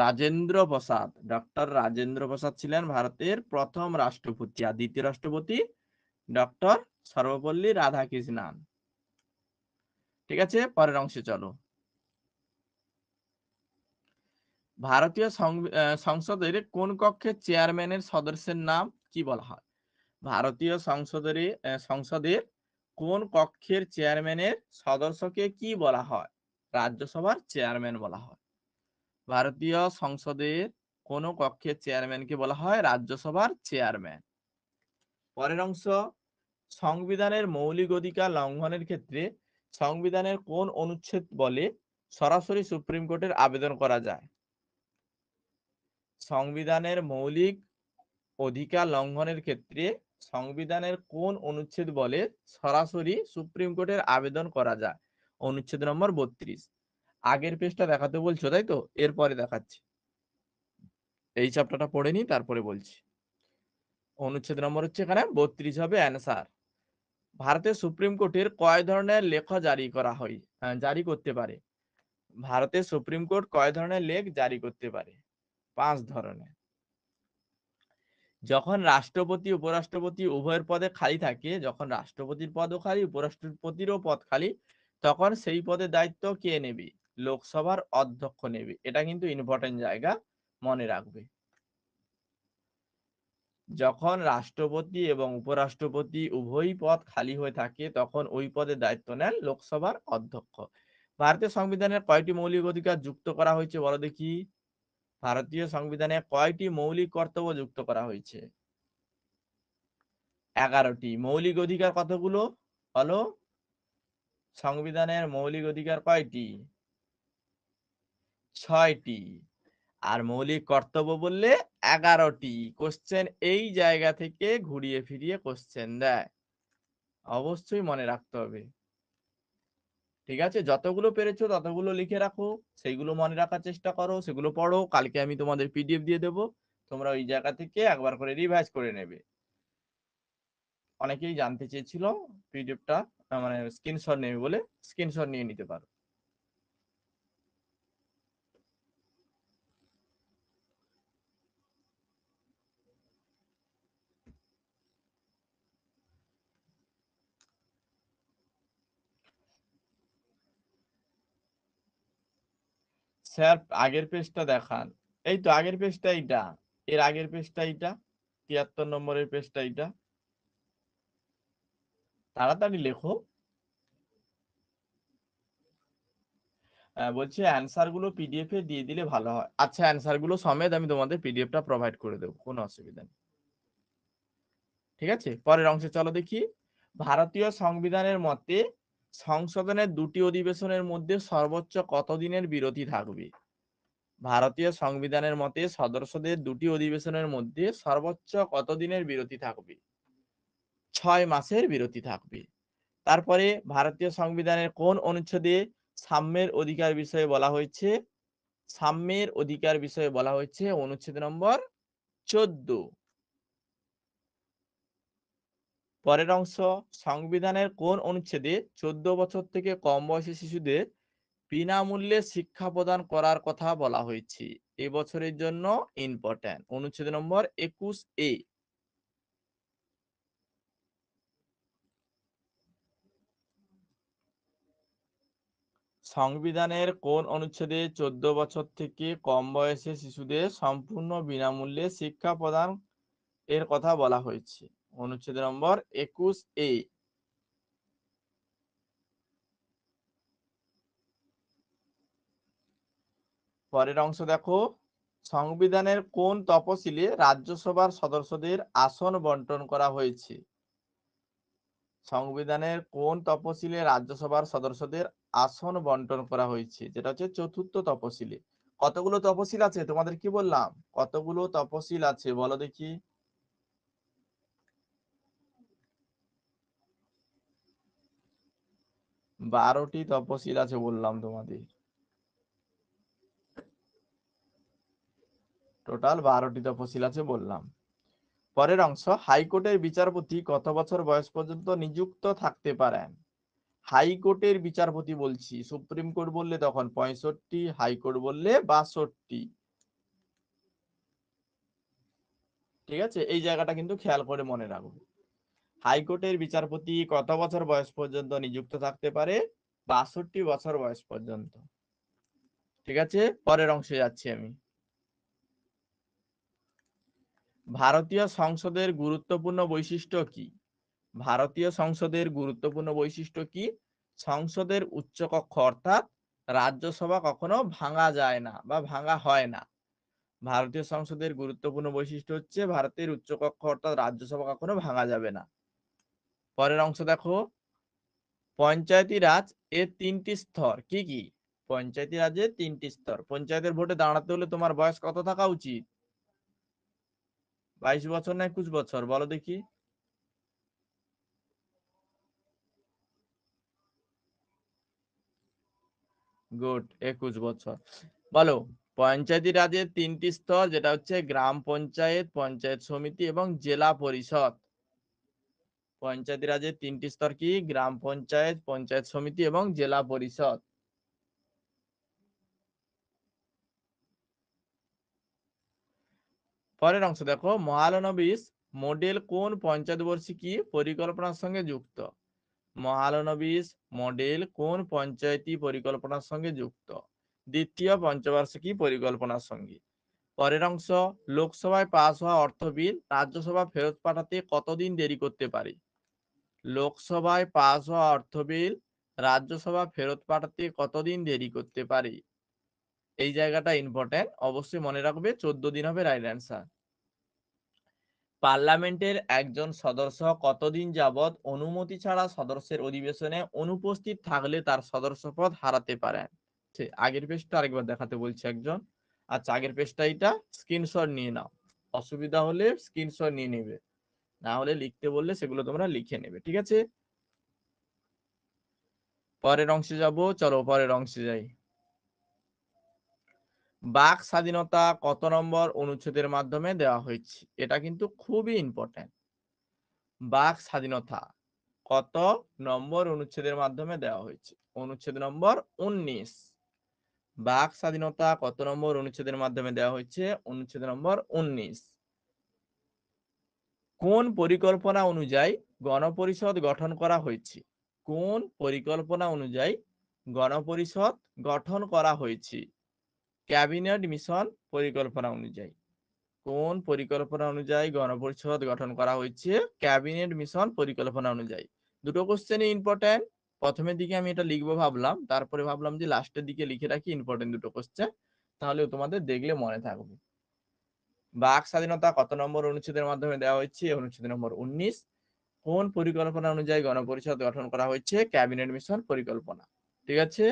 রাজেন্দ্র প্রসাদ ডক্টর রাজেন্দ্র প্রসাদ ছিলেন ভারতের প্রথম রাষ্ট্রপতি আর দ্বিতীয় রাষ্ট্রপতি ডক্টর সর্বপল্লী রাধাকৃষ্ণান ঠিক আছে পরের অংশে চলো ভারতীয় সংসদের কোন কক্ষে চেয়ারম্যানের সদস্যের নাম কি বলা হয় ভারতীয় সংসদের সংসদের কোন কক্ষের চেয়ারম্যানের সদস্যকে কি বলা হয় রাজ্যসভার চেয়ারম্যান বলা হয় ভারতীয় সংসদের কোন কক্ষের চেয়ারম্যানকে বলা হয় রাজ্যসভার চেয়ারম্যান পরের অংশ সংবিধানের মৌলিক অধিকার লঙ্ঘনের ক্ষেত্রে সংবিধানের কোন অনুচ্ছেদ বলে সরাসরি সুপ্রিম কোর্টের আবেদন করা যায় সংবিধানের মৌলিক অধিকার লঙ্ঘনের ক্ষেত্রে সংবিধানের কোন অনুচ্ছেদ বলে সরাসরি সুপ্রিম কোর্টের আবেদন করা যায় অনুচ্ছেদ নম্বর বত্রিশ আগের পেজটা দেখাতে বলছো তাই তো এরপরে দেখাচ্ছি এই চ্যাপ্টারটা পড়ে নি তারপরে বলছি অনুচ্ছেদ নম্বর হচ্ছে এখানে বত্রিশ হবে অ্যান্সার ভারতের সুপ্রিম কোর্টের কয় ধরনের লেখ জারি করা হয় জারি করতে পারে ভারতের সুপ্রিম কোর্ট কয় ধরনের লেখ জারি করতে পারে পাঁচ ধরনের যখন রাষ্ট্রপতি উপরাষ্ট্রপতি উভয়ের পদে খালি থাকে যখন রাষ্ট্রপতির পদও খালি উপরাষ্ট্রপতিরও পদ খালি তখন সেই পদে দায়িত্ব কে নেবে লোকসভার অধ্যক্ষ নেবে এটা কিন্তু ইম্পর্টেন্ট জায়গা মনে রাখবে যখন রাষ্ট্রপতি এবং উপরাষ্ট্রপতি উভয় পদ খালি হয়ে থাকে তখন ওই পদে দায়িত্ব নেন লোকসভার অধ্যক্ষ ভারতীয় সংবিধানের কয়টি মৌলিক অধিকার যুক্ত করা হয়েছে বলো দেখি ভারতীয় সংবিধানে কয়টি মৌলিক কর্তব্য যুক্ত করা হয়েছে এগারোটি মৌলিক অধিকার কতগুলো বলো সংবিধানের মৌলিক অধিকার কয়টি ছয়টি আর মৌলিক কর্তব্য বললে এগারোটি কোশ্চেন এই জায়গা থেকে ঘুরিয়ে ফিরিয়ে কোশ্চেন দেয় অবশ্যই মনে রাখতে হবে ঠিক আছে যতগুলো পেরেছো ততগুলো লিখে রাখো সেইগুলো মনে রাখার চেষ্টা করো সেগুলো পড়ো কালকে আমি তোমাদের পিডিএফ দিয়ে দেবো তোমরা ওই জায়গা থেকে একবার করে রিভাইজ করে নেবে অনেকেই জানতে চেয়েছিল পিডিএফটা মানে স্ক্রিনশট নেবে বলে স্ক্রিনশট নিয়ে নিতে পারো স্যার আচ্ছা, আগের পেজটা দেখান এই তো আগের পেজটা এইটা এর আগের পেজটা এইটা তিয়াত্তর নম্বরের পেজটা এইটা তাড়াতাড়ি লেখো বলছি অ্যান্সার গুলো পিডিএফ এ দিয়ে দিলে ভালো হয় আচ্ছা অ্যান্সার গুলো সমেত আমি তোমাদের পিডিএফটা প্রোভাইড করে দেবো কোনো অসুবিধা নেই ঠিক আছে পরের অংশে চলো দেখি ভারতীয় সংবিধানের মতে সংশোধনের দুটি অধিবেশনের মধ্যে সর্বোচ্চ কতদিনের বিরতি থাকবে ভারতীয় সংবিধানের মতে সদস্যদের দুটি অধিবেশনের মধ্যে সর্বোচ্চ কতদিনের বিরতি থাকবে ছয় মাসের বিরতি থাকবে তারপরে ভারতীয় সংবিধানের কোন অনুচ্ছেদে সাম্যের অধিকার বিষয়ে বলা হয়েছে সাম্যের অধিকার বিষয়ে বলা হয়েছে অনুচ্ছেদ নম্বর চোদ্দ পরের অংশ সংবিধানের কোন অনুচ্ছেদে চোদ্দ বছর থেকে কম বয়সী শিশুদের বিনামূল্যে শিক্ষা প্রদান করার কথা বলা হয়েছে এবছরের জন্য ইম্পর্ট্যান্ট অনুচ্ছেদ নম্বর একুশ এ সংবিধানের কোন অনুচ্ছেদে চোদ্দ বছর থেকে কম বয়সে শিশুদের সম্পূর্ণ বিনামূল্যে শিক্ষা প্রদান এর কথা বলা হয়েছে অনুচ্ছেদ নম্বর একুশ এ পরের অংশ দেখো সংবিধানের কোন তপশিলে রাজ্যসভার সদস্যদের আসন বন্টন করা হয়েছে সংবিধানের কোন তপশিলে রাজ্যসভার সদস্যদের আসন বন্টন করা হয়েছে যেটা হচ্ছে চতুর্থ তপশিলে কতগুলো তপশিল আছে তোমাদের কি বললাম কতগুলো তপশিল আছে বলো দেখি বারোটি তপশিল আছে বললাম তোমাদের টোটাল বারোটি তপশিল আছে বললাম পরের অংশ হাইকোর্টের বিচারপতি কত বছর বয়স পর্যন্ত নিযুক্ত থাকতে পারেন হাইকোর্টের বিচারপতি বলছি সুপ্রিম কোর্ট বললে তখন পঁয়ষট্টি হাইকোর্ট বললে বাষট্টি ঠিক আছে এই জায়গাটা কিন্তু খেয়াল করে মনে রাখবো হাইকোর্টের বিচারপতি কত বছর বয়স পর্যন্ত নিযুক্ত থাকতে পারে বাষট্টি বছর বয়স পর্যন্ত ঠিক আছে পরের অংশে যাচ্ছি আমি ভারতীয় সংসদের গুরুত্বপূর্ণ বৈশিষ্ট্য কি ভারতীয় সংসদের গুরুত্বপূর্ণ বৈশিষ্ট্য কি সংসদের উচ্চকক্ষ অর্থাৎ রাজ্যসভা কখনো ভাঙা যায় না বা ভাঙা হয় না ভারতীয় সংসদের গুরুত্বপূর্ণ বৈশিষ্ট্য হচ্ছে ভারতের উচ্চকক্ষ অর্থাৎ রাজ্যসভা কখনো ভাঙা যাবে না পরের অংশ দেখো পঞ্চায়েতি রাজ এর তিনটি স্তর কি কি পঞ্চায়েতি রাজের তিনটি স্তর পঞ্চায়েতের ভোটে দাঁড়াতে হলে তোমার বয়স কত থাকা উচিত বাইশ বছর না একুশ বছর বলো দেখি গুড একুশ বছর বলো পঞ্চায়েতি রাজের তিনটি স্তর যেটা হচ্ছে গ্রাম পঞ্চায়েত পঞ্চায়েত সমিতি এবং জেলা পরিষদ পঞ্চায়েত রাজের তিনটি স্তর কি গ্রাম পঞ্চায়েত পঞ্চায়েত সমিতি এবং জেলা পরিষদ পরের অংশ দেখো মহালনবিশ মডেল কোন পঞ্চায়েত কি পরিকল্পনার সঙ্গে যুক্ত মহালনবিশ মডেল কোন পঞ্চায়েতি পরিকল্পনার সঙ্গে যুক্ত দ্বিতীয় পঞ্চবার্ষিকী পরিকল্পনার সঙ্গে পরের অংশ লোকসভায় পাশ হওয়া অর্থ বিল রাজ্যসভা ফেরত পাঠাতে কতদিন দেরি করতে পারে লোকসভায় পাস হওয়া অর্থ বিল রাজ্যসভা ফেরত পাঠাতে কতদিন দেরি করতে পারে এই জায়গাটা ইম্পর্টেন্ট অবশ্যই মনে রাখবে চোদ্দ দিন হবে রাইট অ্যান্সার পার্লামেন্টের একজন সদস্য কতদিন যাবৎ অনুমতি ছাড়া সদস্যের অধিবেশনে অনুপস্থিত থাকলে তার সদস্য পদ হারাতে পারেন আগের পেজটা আরেকবার দেখাতে বলছে একজন আচ্ছা আগের পেজটা এটা স্ক্রিনশট নিয়ে নাও অসুবিধা হলে স্ক্রিনশট নিয়ে নেবে না হলে লিখতে বললে সেগুলো তোমরা লিখে নেবে ঠিক আছে পরের অংশে যাব চলো পরের অংশে যাই বাক স্বাধীনতা কত নম্বর অনুচ্ছেদের মাধ্যমে দেওয়া হয়েছে এটা কিন্তু খুবই ইম্পর্টেন্ট বাক স্বাধীনতা কত নম্বর অনুচ্ছেদের মাধ্যমে দেওয়া হয়েছে অনুচ্ছেদ নম্বর উনিশ বাক স্বাধীনতা কত নম্বর অনুচ্ছেদের মাধ্যমে দেওয়া হয়েছে অনুচ্ছেদ নম্বর উনিশ কোন পরিকল্পনা অনুযায়ী গণপরিষদ গঠন করা হয়েছে কোন পরিকল্পনা অনুযায়ী গণপরিষদ গঠন করা হয়েছে ক্যাবিনেট মিশন পরিকল্পনা অনুযায়ী কোন পরিকল্পনা অনুযায়ী গণপরিষদ গঠন করা হয়েছে ক্যাবিনেট মিশন পরিকল্পনা অনুযায়ী দুটো কোশ্চেনই ইম্পর্টেন্ট প্রথমের দিকে আমি এটা লিখবো ভাবলাম তারপরে ভাবলাম যে লাস্টের দিকে লিখে রাখি ইম্পর্টেন্ট দুটো কোশ্চেন তাহলে তোমাদের দেখলে মনে থাকবে বাক স্বাধীনতা কত নম্বর অনুচ্ছেদের মাধ্যমে দেওয়া হয়েছে অনুচ্ছেদ নম্বর উনিশ কোন পরিকল্পনা অনুযায়ী গণপরিষদ গঠন করা হয়েছে ক্যাবিনেট মিশন পরিকল্পনা ঠিক আছে